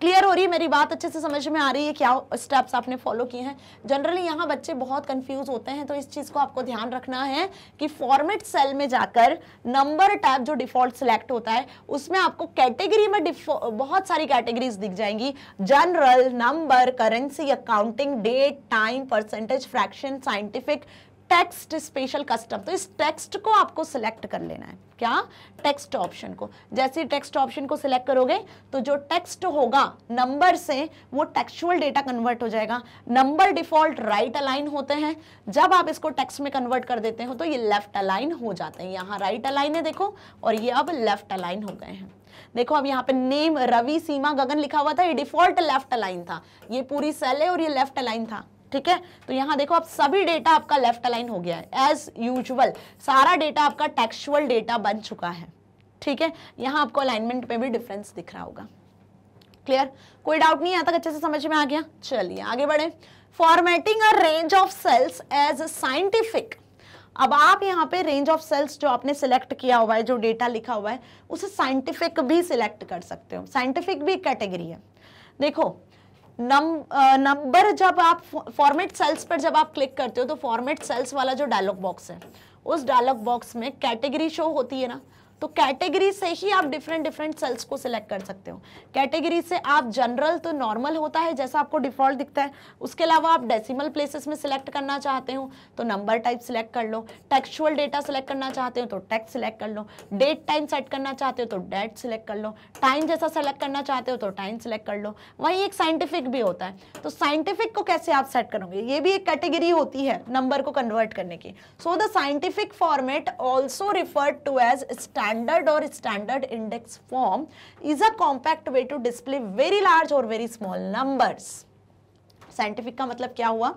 [SPEAKER 1] क्लियर हो रही है मेरी बात अच्छे से समझ में आ रही है क्या स्टेप्स आपने फॉलो किए हैं जनरली यहाँ बच्चे बहुत कंफ्यूज होते हैं तो इस चीज़ को आपको ध्यान रखना है कि फॉर्मेट सेल में जाकर नंबर टैब जो डिफॉल्ट सिलेक्ट होता है उसमें आपको कैटेगरी में बहुत सारी कैटेगरीज दिख जाएंगी general number currency accounting date time percentage fraction scientific text special custom तो इस टेक्स्ट को आपको सिलेक्ट कर लेना है क्या टेक्स्ट ऑप्शन को जैसे टेक्स्ट ऑप्शन को सिलेक्ट करोगे तो जो टेक्स्ट होगा नंबर से वो टेक्सुअल डेटा कन्वर्ट हो जाएगा नंबर डिफॉल्ट राइट अलाइन होते हैं जब आप इसको टेक्स्ट में कन्वर्ट कर देते हो तो ये लेफ्ट अलाइन हो जाते हैं यहाँ राइट अलाइन है देखो और ये अब लेफ्ट अलाइन हो गए हैं देखो अब यहाँ पे नेम रवि सीमा गगन लिखा हुआ था ये डिफॉल्ट लेफ्ट अलाइन था ये पूरी सेल है और ये लेफ्ट अलाइन था ठीक है तो यहां देखो आप सभी डेटा आपका लेफ्ट अलाइन हो गया है एज यूजल सारा डेटा आपका टेक्सुअल डेटा बन चुका है ठीक है यहां आपको अलाइनमेंट में भी डिफरेंस दिख रहा होगा क्लियर कोई डाउट नहीं आता अच्छे से समझ में आ गया चलिए आगे बढ़े formatting a range of cells as scientific अब आप यहाँ पे रेंज ऑफ सेल्स जो आपने सिलेक्ट किया हुआ है जो डेटा लिखा हुआ है उसे साइंटिफिक भी सिलेक्ट कर सकते हो साइंटिफिक भी कैटेगरी है देखो नंबर जब आप फॉर्मेट सेल्स पर जब आप क्लिक करते हो तो फॉर्मेट सेल्स वाला जो डायलॉग बॉक्स है उस डायलॉग बॉक्स में कैटेगरी शो होती है ना तो कैटेगरी से ही आप डिफरेंट डिफरेंट सेल्स को सिलेक्ट कर सकते हो कैटेगरी से आप जनरल तो नॉर्मल होता है जैसा आपको डिफॉल्ट दिखता है उसके अलावा आप डेसिमल प्लेसेस में सिलेक्ट करना चाहते हो तो नंबर टाइप सिलेक्ट कर लो टेक्सुअल डेटा सिलेक्ट करना चाहते हो तो टेक्स सिलेक्ट कर लो डेट टाइम सेट करना चाहते हो तो डेट सिलेक्ट कर लो टाइम जैसा सेलेक्ट करना चाहते हो तो टाइम सिलेक्ट कर लो वहीं एक साइंटिफिक भी होता है तो साइंटिफिक को कैसे आप सेट करोगे ये भी एक कैटेगरी होती है नंबर को कन्वर्ट करने की so the scientific format also referred to as standard standard or standard index form is a compact way to display very large or very small numbers scientific का मतलब क्या हुआ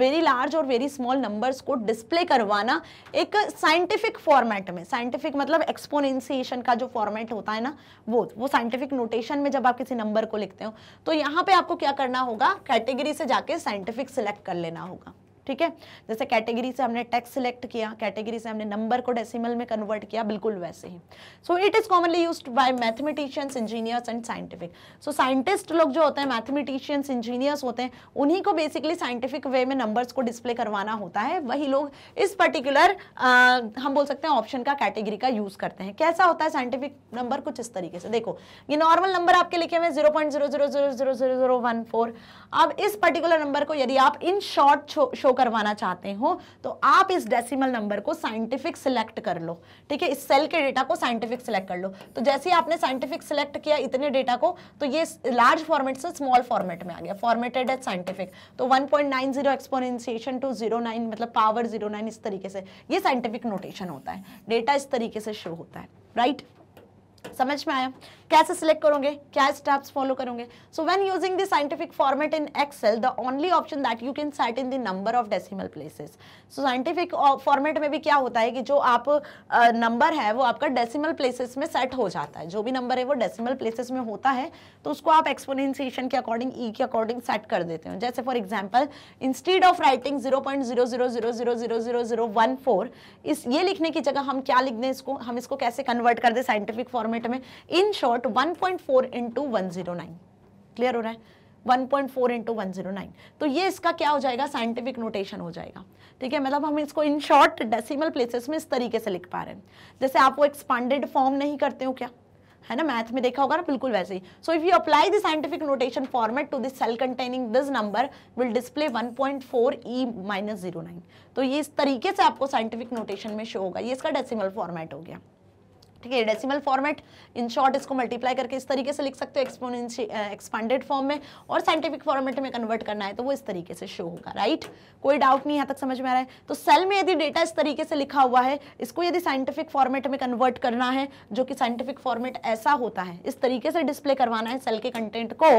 [SPEAKER 1] वेरी लार्ज और very small numbers को display करवाना एक scientific format में scientific मतलब एक्सपोनेंसिएशन का जो फॉर्मेट होता है ना वो वो साइंटिफिक नोटेशन में जब आप किसी नंबर को लिखते हो तो यहाँ पे आपको क्या करना होगा कैटेगरी से जाके साइंटिफिक सिलेक्ट कर लेना होगा ठीक है जैसे कैटेगरी से हमने टैक्स सिलेक्ट किया कैटेगरी से हमने नंबर को डेसिमल में कन्वर्ट किया बिल्कुल वैसे ही so it is commonly used by mathematicians engineers and scientific so scientist लोग जो होते हैं मैथमेटिशियंस इंजीनियर्स होते हैं उन्हीं को बेसिकली साइंटिफिक वे में नंबर्स को डिस्प्ले करवाना होता है वही लोग इस पर्टिकुलर हम बोल सकते हैं ऑप्शन का कैटेगरी का यूज़ करते हैं कैसा होता है साइंटिफिक नंबर कुछ इस तरीके से देखो ये नॉर्मल नंबर आपके लिखे हुए zero point zero zero zero zero zero one four अब इस पर्टिकुलर नंबर को यदि आप इन शॉर्ट शो करवाना चाहते हो तो आप इस डेसिमल नंबर को साइंटिफिक सिलेक्ट कर लो ठीक है इस सेल के डेटा को साइंटिफिक सिलेक्ट कर लो तो जैसे ही आपने साइंटिफिक सिलेक्ट किया इतने डेटा को तो ये लार्ज फॉर्मेट से स्मॉल फॉर्मेट में आ गया फॉर्मेटेड एट साइंटिफिक तो 1.90 point nine zero exponentiation to 09 मतलब पावर 09 इस तरीके से ये साइंटिफिक नोटेशन होता है डेटा इस तरीके से शो होता है राइट right? समझ में आया कैसे सिलेक्ट करोगे क्या स्टेप्स फॉलो करोगे so when using the scientific format in Excel the only option that you can set in the number of decimal places so scientific format में भी क्या होता है कि जो आप नंबर uh, है वो आपका डेसिमल प्लेसेस में सेट हो जाता है जो भी नंबर है वो डेसिमल प्लेसेस में होता है तो उसको आप एक्सपोनशिएशन के अकॉर्डिंग ई e के अकॉर्डिंग सेट कर देते हो जैसे for example instead of writing zero इस ये लिखने की जगह हम क्या लिख दें इसको हम इसको कैसे कन्वर्ट कर दें साइंटिफिक फॉर्मेट फॉर्मेट में in short 1.4 point four into one zero nine clear हो रहा है 1.4 पॉइंट फोर तो ये इसका क्या हो जाएगा साइंटिफिक नोटेशन हो जाएगा ठीक है मतलब हम इसको इन शॉर्ट डेसिमल प्लेसेस में इस तरीके से लिख पा रहे हैं जैसे आप वो एक्सपांडेड फॉर्म नहीं करते हो क्या है ना मैथ में देखा होगा ना बिल्कुल वैसे ही so if you apply the scientific notation format to this cell containing this number will display 1.4 E minus zero nine तो ये इस तरीके से आपको साइंटिफिक नोटेशन में शो होगा ये इसका डेसिमल फॉर्मेट हो गया ठीक है डेसिमल फॉर्मेट इन शॉर्ट इसको मल्टीप्लाई करके इस तरीके से लिख सकते हो एक्सपोनेंशि एक्सपांडेड फॉर्म में और साइंटिफिक फॉर्मेट में कन्वर्ट करना है तो वो इस तरीके से शो होगा राइट कोई डाउट नहीं यहाँ तक समझ में आ रहा है तो सेल में यदि डेटा इस तरीके से लिखा हुआ है इसको यदि साइंटिफिक फॉर्मेट में कन्वर्ट करना है जो कि साइंटिफिक फॉर्मेट ऐसा होता है इस तरीके से डिस्प्ले करवाना है सेल के कंटेंट को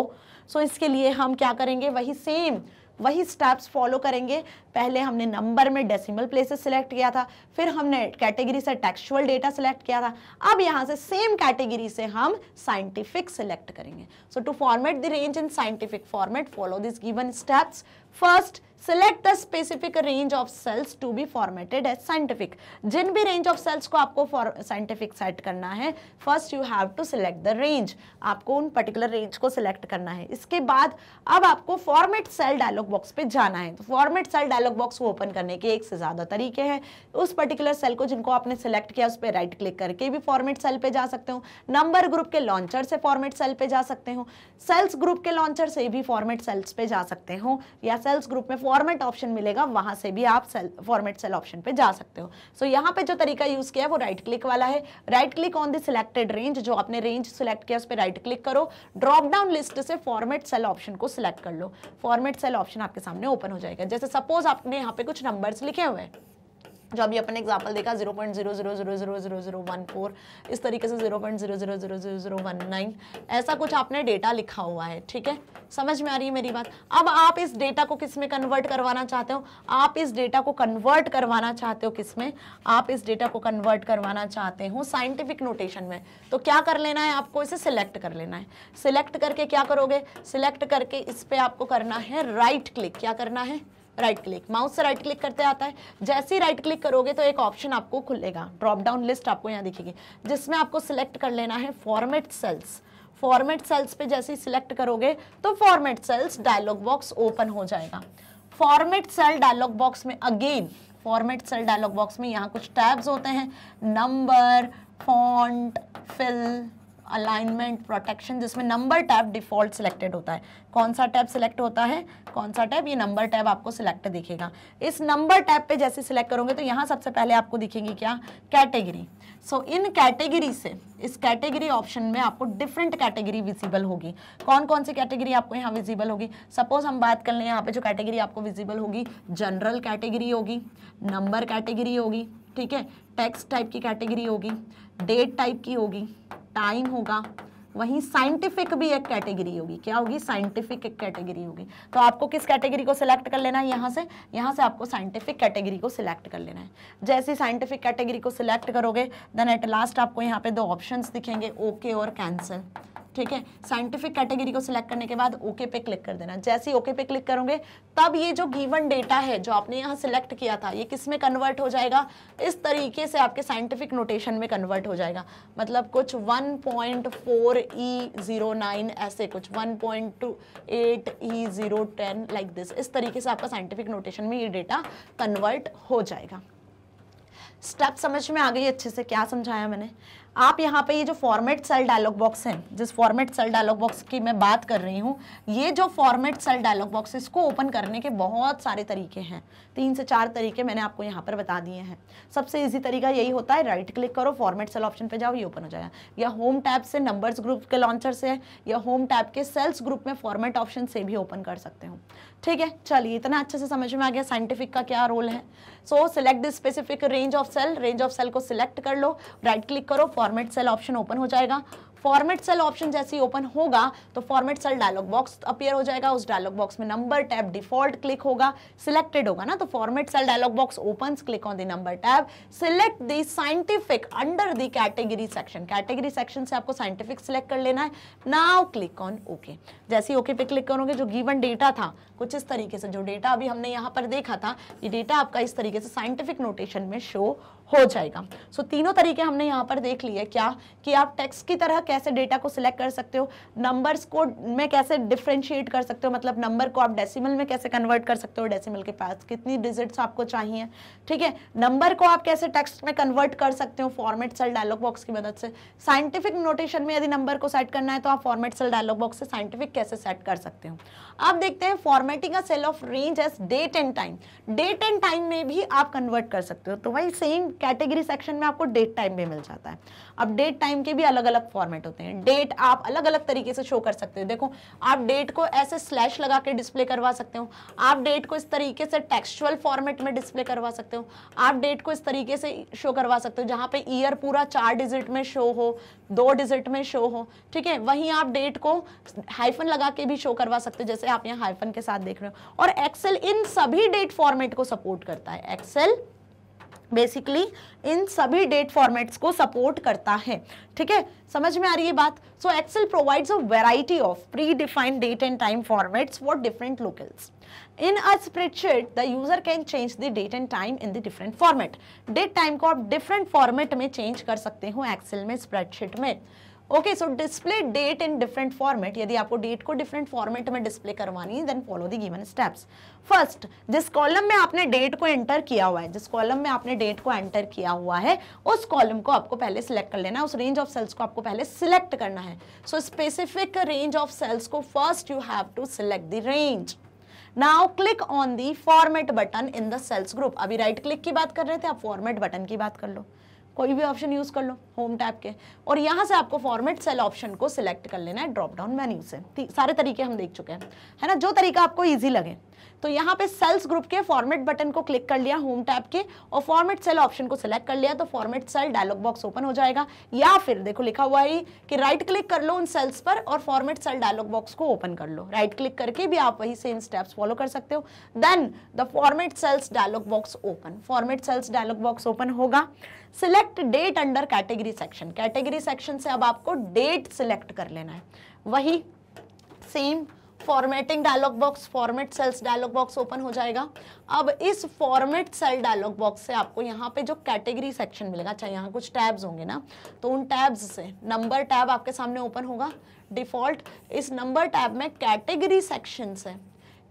[SPEAKER 1] सो so इसके लिए हम क्या करेंगे वही सेम वही स्टेप्स फॉलो करेंगे पहले हमने नंबर में डेसिमल प्लेसेस सिलेक्ट किया था फिर हमने कैटेगरी से टेक्सुअल डेटा सिलेक्ट किया था अब यहाँ से सेम कैटेगरी से हम साइंटिफिक सिलेक्ट करेंगे so to format the range in scientific format follow this given steps first select the specific range of cells to be formatted as scientific जिन भी रेंज ऑफ सेल्स को आपको scientific set करना है first you have to select the range आपको उन particular range को select करना है इसके बाद अब आपको फॉर्मेट सेल डायलॉग बॉक्स पे जाना है तो फॉर्मेट सेल डायलॉग बॉक्स को ओपन करने के एक से ज्यादा तरीके हैं उस पर्टिकुलर सेल को जिनको आपने सेलेक्ट किया उस पर राइट क्लिक करके भी फॉर्मेट सेल पे जा सकते हो नंबर ग्रुप के लॉन्चर से फॉर्मेट सेल पे जा सकते हो सेल्स ग्रुप के लॉन्चर से भी फॉर्मेट सेल्स पे जा सकते हो या सेल्स ग्रुप में फॉर्मेट ऑप्शन मिलेगा वहां से भी आप सेल फॉर्मेट सेल ऑप्शन पे जा सकते हो सो so, यहाँ पे जो तरीका यूज किया है वो राइट क्लिक वाला है right click on the selected range जो आपने रेंज सिलेक्ट किया उस पर राइट क्लिक करो ड्रॉप डाउन लिस्ट से फॉर्मेट सेल ऑप्शन को सिलेक्ट कर लो फॉर्मेट सेल ऑप्शन आपके सामने ओपन हो जाएगा जैसे सपोज आपने यहाँ पे कुछ नंबर्स लिखे हुए हैं जो अभी अपने एग्जाम्पल देखा zero point zero zero zero zero zero zero one four इस तरीके से zero point zero zero zero zero zero one nine ऐसा कुछ आपने डेटा लिखा हुआ है ठीक है समझ में आ रही है मेरी बात अब आप इस डेटा को किस में कन्वर्ट करवाना चाहते हो आप इस डेटा को कन्वर्ट करवाना चाहते हो किस में आप इस डेटा को कन्वर्ट करवाना चाहते हो साइंटिफिक नोटेशन में तो क्या कर लेना है आपको इसे सिलेक्ट कर लेना है सिलेक्ट करके क्या करोगे सिलेक्ट करके इस पर आपको करना है राइट क्लिक क्या करना है राइट क्लिक माउस से राइट क्लिक करते आता है जैसे ही राइट क्लिक करोगे तो एक ऑप्शन आपको खुलेगा ड्रॉप डाउन लिस्ट आपको यहाँ दिखेगी जिसमें आपको सिलेक्ट कर लेना है फॉर्मेट सेल्स फॉर्मेट सेल्स पे जैसे ही सिलेक्ट करोगे तो format cells dialog box open हो जाएगा फॉर्मेट सेल डायलॉग बॉक्स में again format cell dialog box में यहाँ कुछ टैब्स होते हैं number font fill alignment protection जिसमें नंबर टैब डिफ़ॉल्ट सिलेक्टेड होता है कौन सा टैब सिलेक्ट होता है कौन सा टैब ये नंबर टैब आपको सिलेक्ट दिखेगा इस नंबर टैब पे जैसे सिलेक्ट करोगे तो यहाँ सबसे पहले आपको दिखेंगी क्या कैटेगरी सो so, इन कैटेगरी से इस कैटेगरी ऑप्शन में आपको डिफरेंट कैटेगरी विजिबल होगी कौन कौन सी कैटेगरी आपको यहाँ विजिबल होगी सपोज हम बात कर लें यहाँ पे जो कैटेगरी आपको विजिबल होगी जनरल कैटेगरी होगी नंबर कैटेगरी होगी ठीक है टेक्स्ट टाइप की कैटेगरी होगी डेट टाइप की होगी टाइम होगा वहीं साइंटिफिक भी एक कैटेगरी होगी क्या होगी साइंटिफिक एक कैटेगरी होगी तो आपको किस कैटेगरी को सिलेक्ट कर लेना है यहाँ से यहाँ से आपको साइंटिफिक कैटेगरी को सिलेक्ट कर लेना है जैसे साइंटिफिक कैटेगरी को सिलेक्ट करोगे देन एट लास्ट आपको यहाँ पे दो ऑप्शंस दिखेंगे ओके okay और कैंसिल ठीक है साइंटिफिक कैटेगरी को सिलेक्ट करने के बाद ओके पे क्लिक कर देना जैसे ही ओके पे क्लिक करोगे तब ये जो गिवन डेटा है जो आपने यहाँ सिलेक्ट किया था ये किस में कन्वर्ट हो जाएगा इस तरीके से आपके साइंटिफिक नोटेशन में कन्वर्ट हो जाएगा मतलब कुछ पॉइंट ई नाइन ऐसे कुछ point E ten like this इस तरीके से आपका साइंटिफिक नोटेशन में ये डेटा कन्वर्ट हो जाएगा स्टेप समझ में आ गई अच्छे से क्या समझाया मैंने आप यहाँ पे ये जो फॉर्मेट सेल डायलॉग बॉक्स है जिस फॉर्मेट सेल डायलॉग बॉक्स की मैं बात कर रही हूँ ये जो फॉर्मेट सेल डायलॉग बॉक्स इसको ओपन करने के बहुत सारे तरीके हैं तीन से चार तरीके मैंने आपको यहाँ पर बता दिए हैं सबसे ईजी तरीका यही होता है राइट क्लिक करो फॉर्मेट सेल ऑप्शन पर जाओ ये ओपन हो जाएगा या होम टैप से नंबर्स ग्रुप के लॉन्चर से या होम टैप के सेल्स ग्रुप में फॉर्मेट ऑप्शन से भी ओपन कर सकते हो ठीक है चलिए इतना अच्छे से समझ में आ गया साइंटिफिक का क्या रोल है so select this specific range of cell range of cell को सिलेक्ट कर लो राइट क्लिक करो फॉर्मेट सेल ऑप्शन ओपन हो जाएगा फॉर्मेट सेल ऑप्शन जैसे ओपन होगा तो format cell dialog box appear हो जाएगा उस डायलॉग बॉक्स में नंबर टैब डिफॉल्ट क्लिक होगा सिलेक्टेड होगा ना तो format cell dialog box open click on the number tab select the scientific under the category section category section से आपको साइंटिफिक सिलेक्ट कर लेना है नाउ क्लिक ऑन ओके जैसे ही ओके पे क्लिक करोगे जो गिवन डेटा था कुछ इस तरीके से जो डेटा अभी हमने यहाँ पर देखा था ये डेटा आपका इस तरीके से साइंटिफिक नोटेशन में शो हो जाएगा सो so, तीनों तरीके हमने यहाँ पर देख लिए क्या कि आप टेक्स्ट की तरह कैसे डेटा को सिलेक्ट कर सकते हो नंबर्स को में कैसे डिफ्रेंशिएट कर सकते हो मतलब नंबर को आप डेसिमल में कैसे कन्वर्ट कर सकते हो डेसिमल के पास कितनी डिजिट्स आपको चाहिए ठीक है नंबर को आप कैसे टेक्स्ट में कन्वर्ट कर सकते हो फॉर्मेट सेल डायलॉग बॉक्स की मदद से साइंटिफिक नोटेशन में यदि नंबर को सेट करना है तो आप फॉर्मेट सेल डायलॉग बॉक्स से साइंटिफिक कैसे सेट कर सकते हो आप देखते हैं formatting a cell of range as date and time date and time में भी आप कन्वर्ट कर सकते हो तो वही सेम कैटेगरी सेक्शन में आपको डेट टाइम भी मिल जाता है अब डेट टाइम के भी अलग अलग फॉर्मेट होते हैं डेट आप अलग अलग तरीके से शो कर सकते हो देखो आप डेट को ऐसे स्लैश लगा के डिस्प्ले करवा सकते हो आप डेट को इस तरीके से टेक्सचुअल फॉर्मेट में डिस्प्ले करवा सकते हो आप डेट को इस तरीके से शो करवा सकते हो जहाँ पे ईयर पूरा चार डिजिट में शो हो दो डिजिट में शो हो ठीक है वहीं आप डेट को हाइफन लगा के भी शो करवा सकते हो जैसे आप यहाँ हाइफन के साथ देख रहे हो और एक्सेल इन सभी डेट फॉर्मेट को सपोर्ट करता है एक्सेल बेसिकली इन सभी डेट फॉर्मेट्स को सपोर्ट करता है ठीक है समझ में आ रही है बात so Excel provides a variety of predefined date and time formats for different locales in a spreadsheet the user can change the date and time in the different format date time को आप different format में change कर सकते हो Excel में spreadsheet में okay so display date in different format यदि आपको डेट को डिफरेंट फॉर्मेट में डिस्प्ले करवानी है then follow the given steps first जिस कॉलम में आपने डेट को एंटर किया हुआ है जिस कॉलम में आपने डेट को एंटर किया हुआ है उस कॉलम को आपको पहले सिलेक्ट कर लेना है उस रेंज ऑफ सेल्स को आपको पहले सिलेक्ट करना है so specific range of cells को first you have to select the range now click on the format button in the cells group अभी राइट क्लिक की बात कर रहे थे आप फॉर्मेट बटन की बात कर लो कोई भी ऑप्शन यूज़ कर लो होम टैप के और यहाँ से आपको फॉर्मेट सेल ऑप्शन को सिलेक्ट कर लेना है ड्रॉप डाउन मेन्यू से सारे तरीके हम देख चुके हैं है ना जो तरीका आपको ईजी लगे तो यहाँ पे सेल्स ग्रुप के फॉर्मेट बटन को क्लिक कर लिया होम टैब के और फॉर्मेट सेल ऑप्शन को सिलेक्ट कर लिया तो format cell dialog box open हो जाएगा या फिर देखो लिखा हुआ है कि राइट क्लिक कर लो उन सेल्स पर और फॉर्मेट सेल डायलॉग बॉक्स को ओपन कर लो राइट क्लिक करके भी आप वही सेम स्टेप्स फॉलो कर सकते हो then the format cells dialog box open format cells dialog box open होगा select date under category section category section से अब आपको डेट सिलेक्ट कर लेना है वही same formatting dialog box format cells dialog box open हो जाएगा अब इस फॉर्मेट सेल डायलॉग बॉक्स से आपको यहाँ पे जो कैटेगरी सेक्शन मिलेगा अच्छा यहाँ कुछ टैब्स होंगे ना तो उन टैब्स से नंबर टैब आपके सामने ओपन होगा डिफ़ॉल्ट इस नंबर टैब में कैटेगरी सेक्शन से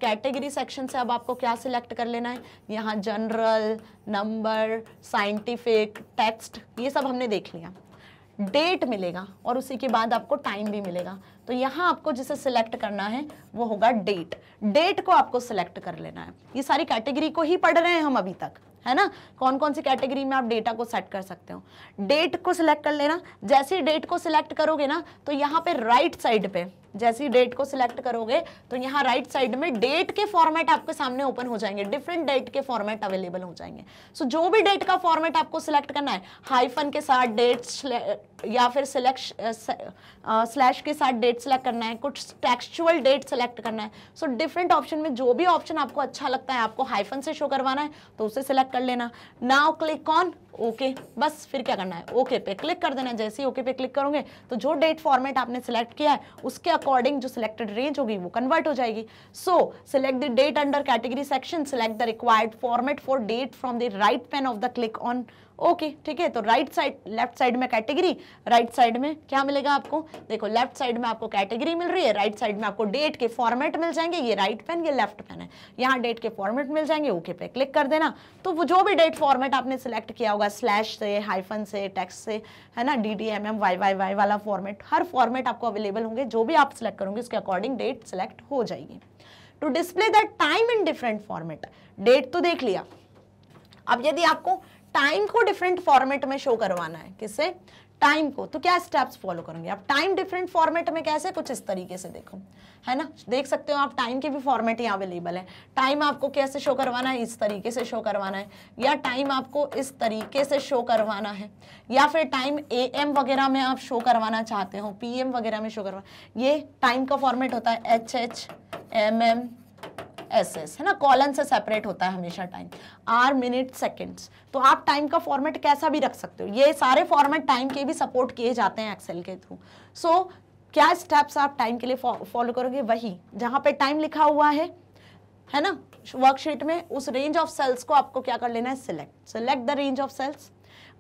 [SPEAKER 1] कैटेगरी सेक्शन से अब आपको क्या सिलेक्ट कर लेना है यहाँ जनरल नंबर साइंटिफिक टेक्स्ट ये सब हमने देख लिया डेट मिलेगा और उसी के बाद आपको टाइम भी मिलेगा तो यहाँ आपको जिसे सिलेक्ट करना है वो होगा डेट डेट को आपको सिलेक्ट कर लेना है ये सारी कैटेगरी को ही पढ़ रहे हैं हम अभी तक है ना कौन कौन सी कैटेगरी में आप डेटा को सेट कर सकते हो डेट को सिलेक्ट कर लेना जैसे डेट को सिलेक्ट करोगे ना तो यहाँ पे राइट साइड पे जैसी डेट को सिलेक्ट करोगे तो यहाँ राइट साइड में डेट के फॉर्मेट आपके सामने ओपन हो जाएंगे डिफरेंट डेट के फॉर्मेट अवेलेबल हो जाएंगे सो so, जो भी डेट का फॉर्मेट आपको सिलेक्ट करना है हाइफन के साथ डेट या फिर सिलेक्ट स्लैश के साथ डेट सेलेक्ट करना है कुछ टेक्सचुअल डेट सेलेक्ट करना है सो डिफरेंट ऑप्शन में जो भी ऑप्शन आपको अच्छा लगता है आपको हाइफन से शो करवाना है तो उसे सिलेक्ट कर लेना नाउ क्लिक ऑन ओके बस फिर क्या करना है ओके पे क्लिक कर देना जैसे ही ओके पे क्लिक करोगे तो जो डेट फॉर्मेट आपने सेलेक्ट किया है उसके अकॉर्डिंग जो सिलेक्टेड रेंज होगी वो कन्वर्ट हो जाएगी so select the date under category section select the required format for date from the right pane of the click on okay ठीक है तो राइट साइड लेफ्ट साइड में कैटेगरी राइट साइड में क्या मिलेगा आपको देखो लेफ्ट साइड में आपको कैटेगरी मिल रही है राइट साइड में आपको डेट के फॉर्मेट मिल जाएंगे ये राइट पेन ये लेफ्ट पेन है यहाँ डेट के फॉर्मेट मिल जाएंगे ओके पे क्लिक कर देना तो वो जो भी डेट फॉर्मेट आपने सेलेक्ट किया होगा स्लैश से हाइफन से टेक्स से है ना D D M M Y Y Y वाला फॉर्मेट हर फॉर्मेट आपको अवेलेबल होंगे जो भी आप सिलेक्ट करोगे उसके अकॉर्डिंग डेट सेलेक्ट हो जाएगी to display that time in different format date तो देख लिया अब यदि आपको टाइम को डिफरेंट फॉर्मेट में शो करवाना है किसे टाइम को तो क्या स्टेप्स फॉलो करेंगे आप टाइम डिफरेंट फॉर्मेट में कैसे कुछ इस तरीके से देखो है ना देख सकते हो आप टाइम के भी फॉर्मेट यहाँ अवेलेबल है टाइम आपको कैसे शो करवाना है इस तरीके से शो करवाना है या टाइम आपको इस तरीके से शो करवाना है या फिर टाइम ए एम वगैरह में आप शो करवाना चाहते हो पी एम वगैरह में शो करवाना ये टाइम का फॉर्मेट होता है H H M M S S है ना कॉलन से सेपरेट होता है हमेशा टाइम आर मिनट सेकेंड्स तो आप टाइम का फॉर्मेट कैसा भी रख सकते हो ये सारे फॉर्मेट टाइम के भी सपोर्ट किए जाते हैं एक्सेल के थ्रू सो so, क्या स्टेप्स आप टाइम के लिए फॉलो करोगे वही जहां पे टाइम लिखा हुआ है है ना वर्कशीट में उस रेंज ऑफ सेल्स को आपको क्या कर लेना है select select the range of cells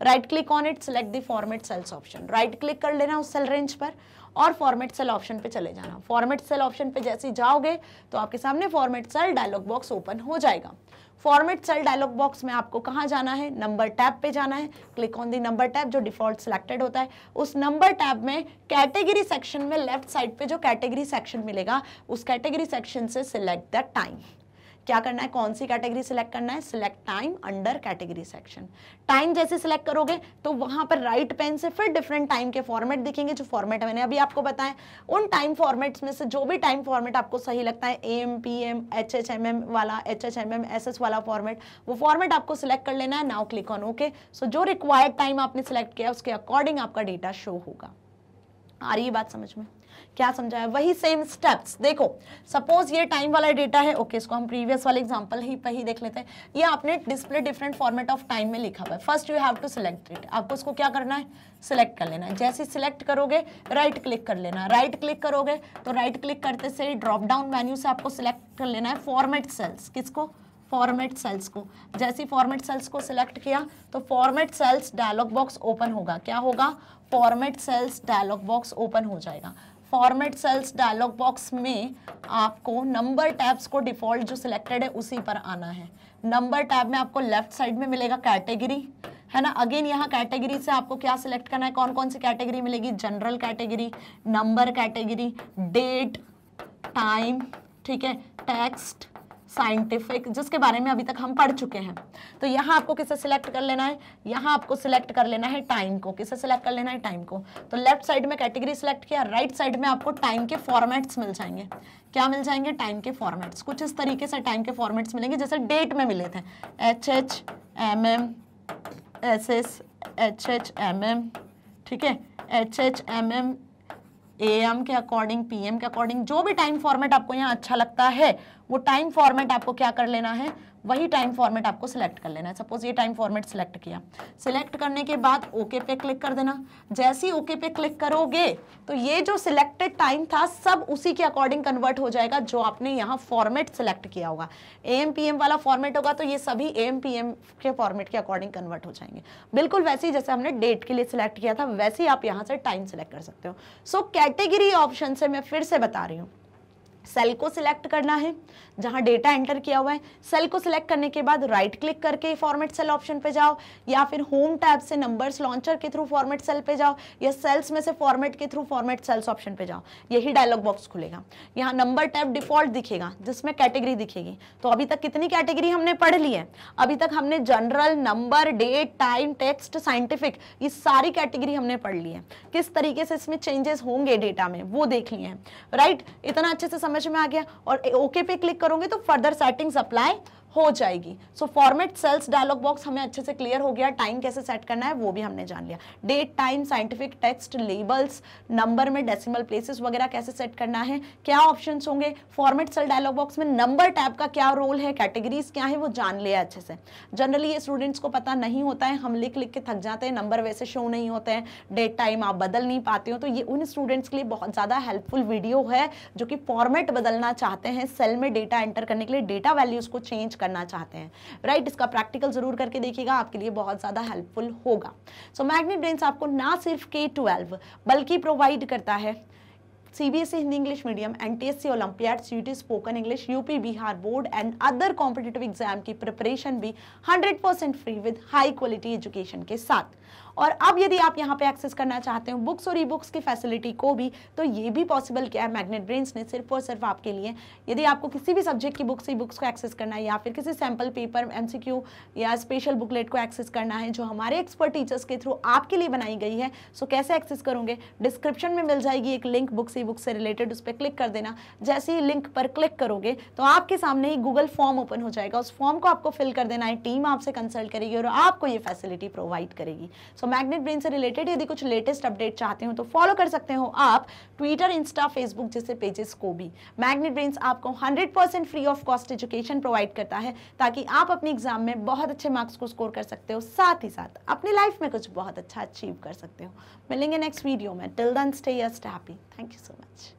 [SPEAKER 1] right click on it select the format cells option right click कर लेना उस सेल रेंज पर और फॉर्मेट सेल ऑप्शन पे चले जाना फॉर्मेट सेल ऑप्शन पे जैसे जाओगे तो आपके सामने format cell dialog box open हो जाएगा फॉर्मेट सेल डायलॉग बॉक्स में आपको कहाँ जाना है नंबर टैब पे जाना है click on the number tab जो डिफॉल्ट सिलेक्टेड होता है उस नंबर टैब में कैटेगरी सेक्शन में लेफ्ट साइड पे जो कैटेगरी सेक्शन मिलेगा उस कैटेगरी सेक्शन से सिलेक्ट द टाइम क्या करना है कौन सी कैटेगरी सिलेक्ट करना है select time under category section time जैसे सिलेक्ट करोगे तो वहां पर राइट पेन से फिर डिफरेंट टाइम के फॉर्मेट दिखेंगे जो फॉर्मेट मैंने अभी आपको बताया उन टाइम फॉर्मेट्स में से जो भी टाइम फॉर्मेट आपको सही लगता है A M P M H H M M वाला H H M M S S वाला फॉर्मेट वो फॉर्मेट आपको सिलेक्ट कर लेना है now click on okay so जो रिक्वायर्ड टाइम आपने सिलेक्ट किया उसके अकॉर्डिंग आपका डेटा शो होगा आ रही है बात समझ में क्या समझाया वही सेम स्टेप्स देखो सपोज ये टाइम वाला डेटा है ओके okay, इसको हम प्रीवियस वाले एग्जांपल ही पर ही देख लेते हैं ये आपने display different format of time में लिखा हुआ है first you have to select it आपको इसको क्या करना है सिलेक्ट कर लेना है जैसे सिलेक्ट करोगे राइट क्लिक कर लेना राइट क्लिक करोगे तो राइट क्लिक करते से ड्रॉप डाउन मेन्यू से आपको सिलेक्ट कर लेना है फॉर्मेट तो सेल्स किसको फॉर्मेट सेल्स को जैसे फॉर्मेट सेल्स को सिलेक्ट किया तो format cells dialog box open होगा क्या होगा format cells dialog box open हो जाएगा फॉर्मेट सेल्स डायलॉग बॉक्स में आपको नंबर टैब्स को डिफ़ॉल्ट जो सिलेक्टेड है उसी पर आना है नंबर टैब में आपको लेफ्ट साइड में मिलेगा कैटेगरी है ना अगेन यहाँ कैटेगरी से आपको क्या सिलेक्ट करना है कौन कौन सी कैटेगरी मिलेगी general category number category date time ठीक है टेक्स्ट साइंटिफिक जिसके बारे में अभी तक हम पढ़ चुके हैं तो यहाँ आपको किसे सिलेक्ट कर लेना है यहाँ आपको सिलेक्ट कर लेना है टाइम को किसे सिलेक्ट कर लेना है टाइम को तो लेफ्ट साइड में कैटेगरी सिलेक्ट किया राइट साइड में आपको टाइम के फॉर्मेट्स मिल जाएंगे क्या मिल जाएंगे टाइम के फॉर्मेट्स कुछ इस तरीके से टाइम के फॉर्मेट्स मिलेंगे जैसे डेट में मिले थे H H M M S S H H M M ठीक है H H M M A M के अकॉर्डिंग पीएम के अकॉर्डिंग जो भी टाइम फॉर्मेट आपको यहाँ अच्छा लगता है वो टाइम फॉर्मेट आपको क्या कर लेना है वही टाइम फॉर्मेट आपको सिलेक्ट कर लेना है सपोज ये टाइम फॉर्मेट सिलेक्ट किया सिलेक्ट करने के बाद ओके पे क्लिक कर देना जैसे ही ओके पे क्लिक करोगे तो ये जो सिलेक्टेड टाइम था सब उसी के अकॉर्डिंग कन्वर्ट हो जाएगा जो आपने यहाँ फॉर्मेट सिलेक्ट किया होगा ए वाला फॉर्मेट होगा तो ये सभी ए के फॉर्मेट के अकॉर्डिंग कन्वर्ट हो जाएंगे बिल्कुल वैसे ही जैसे हमने डेट के लिए सिलेक्ट किया था वैसे ही आप यहाँ से टाइम सेलेक्ट कर सकते हो सो कैटेगरी ऑप्शन से मैं फिर से बता रही हूँ सेल को सिलेक्ट करना है जहां डेटा एंटर किया हुआ है सेल को सिलेक्ट करने के बाद राइट right क्लिक करके फॉर्मेट सेल ऑप्शन पे जाओ या फिर होम टैब से नंबर्स लॉन्चर के थ्रू फॉर्मेट सेल पे जाओ या सेल्स में से फॉर्मेट के थ्रू फॉर्मेट सेल्स ऑप्शन पे जाओ यही डायलॉग बॉक्स खुलेगा यहाँ नंबर टैब डिफॉल्ट दिखेगा जिसमें कैटेगरी दिखेगी तो अभी तक कितनी कैटेगरी हमने पढ़ ली है अभी तक हमने general number date time text scientific ये सारी कैटेगरी हमने पढ़ ली है किस तरीके से इसमें चेंजेस होंगे डेटा में वो देख लिए हैं राइट इतना अच्छे से समझ में आ गया और ओके पे क्लिक करोगे तो फर्दर सेटिंग्स अप्लाई हो जाएगी so format cells dialog box हमें अच्छे से क्लियर हो गया टाइम कैसे सेट करना है वो भी हमने जान लिया date time scientific text labels number में डेसिमल प्लेसेस वगैरह कैसे सेट करना है क्या ऑप्शन होंगे फॉर्मेट सेल डायलॉग बॉक्स में नंबर टैब का क्या रोल है कैटेगरीज क्या है वो जान लिया अच्छे से जनरली ये स्टूडेंट्स को पता नहीं होता है हम लिख लिख के थक जाते हैं नंबर वैसे शो नहीं होते हैं डेट टाइम आप बदल नहीं पाते हो तो ये उन स्टूडेंट्स के लिए बहुत ज़्यादा हेल्पफुल वीडियो है जो कि फॉर्मेट बदलना चाहते हैं सेल में डेटा एंटर करने के लिए डेटा वैल्यूज़ को चेंज करना चाहते हैं राइट right? इसका प्रैक्टिकल ज़रूर करके देखिएगा आपके लिए बहुत ज़्यादा हेल्पफुल होगा सो मैग्नेट ब्रेन्स आपको ना सिर्फ के ट्वेल्व बल्कि प्रोवाइड करता है C B S E Hindi English medium N T S C Olympiad C T spoken English UP Bihar board and other competitive exam की प्रिपरेशन भी 100% free with high quality education के साथ और अब यदि आप यहाँ पे एक्सेस करना चाहते हो बुक्स और ई बुक्स की फैसिलिटी को भी तो ये भी पॉसिबल किया है मैग्नेट ब्रेन्स ने सिर्फ और सिर्फ आपके लिए यदि आपको किसी भी सब्जेक्ट की बुक्स ई बुक्स को एक्सेस करना है या फिर किसी सैम्पल पेपर एम या स्पेशल बुकलेट को एक्सेस करना है जो हमारे एक्सपर्ट टीचर्स के थ्रू आपके लिए बनाई गई है सो कैसे एक्सेस करोगे डिस्क्रिप्शन में मिल जाएगी एक लिंक बुक्स ई बुक्स से रिलेटेड उस पर क्लिक कर देना जैसे ही लिंक पर क्लिक करोगे तो आपके सामने ही गूगल फॉर्म ओपन हो जाएगा उस फॉर्म को आपको फिल कर देना है टीम आपसे कंसल्ट करेगी और आपको ये फैसिलिटी प्रोवाइड करेगी सो सो मैग्नेट ब्रेन से रिलेटेड यदि कुछ लेटेस्ट अपडेट चाहते हो तो फॉलो कर सकते हो आप ट्विटर इंस्टा फेसबुक जैसे पेजेस को भी मैग्नेट ब्रेन्स आपको 100% free of cost education provide करता है ताकि आप अपने एग्जाम में बहुत अच्छे मार्क्स को स्कोर कर सकते हो साथ ही साथ अपनी लाइफ में कुछ बहुत अच्छा अचीव कर सकते हो मिलेंगे नेक्स्ट वीडियो में till then stay just happy thank you so much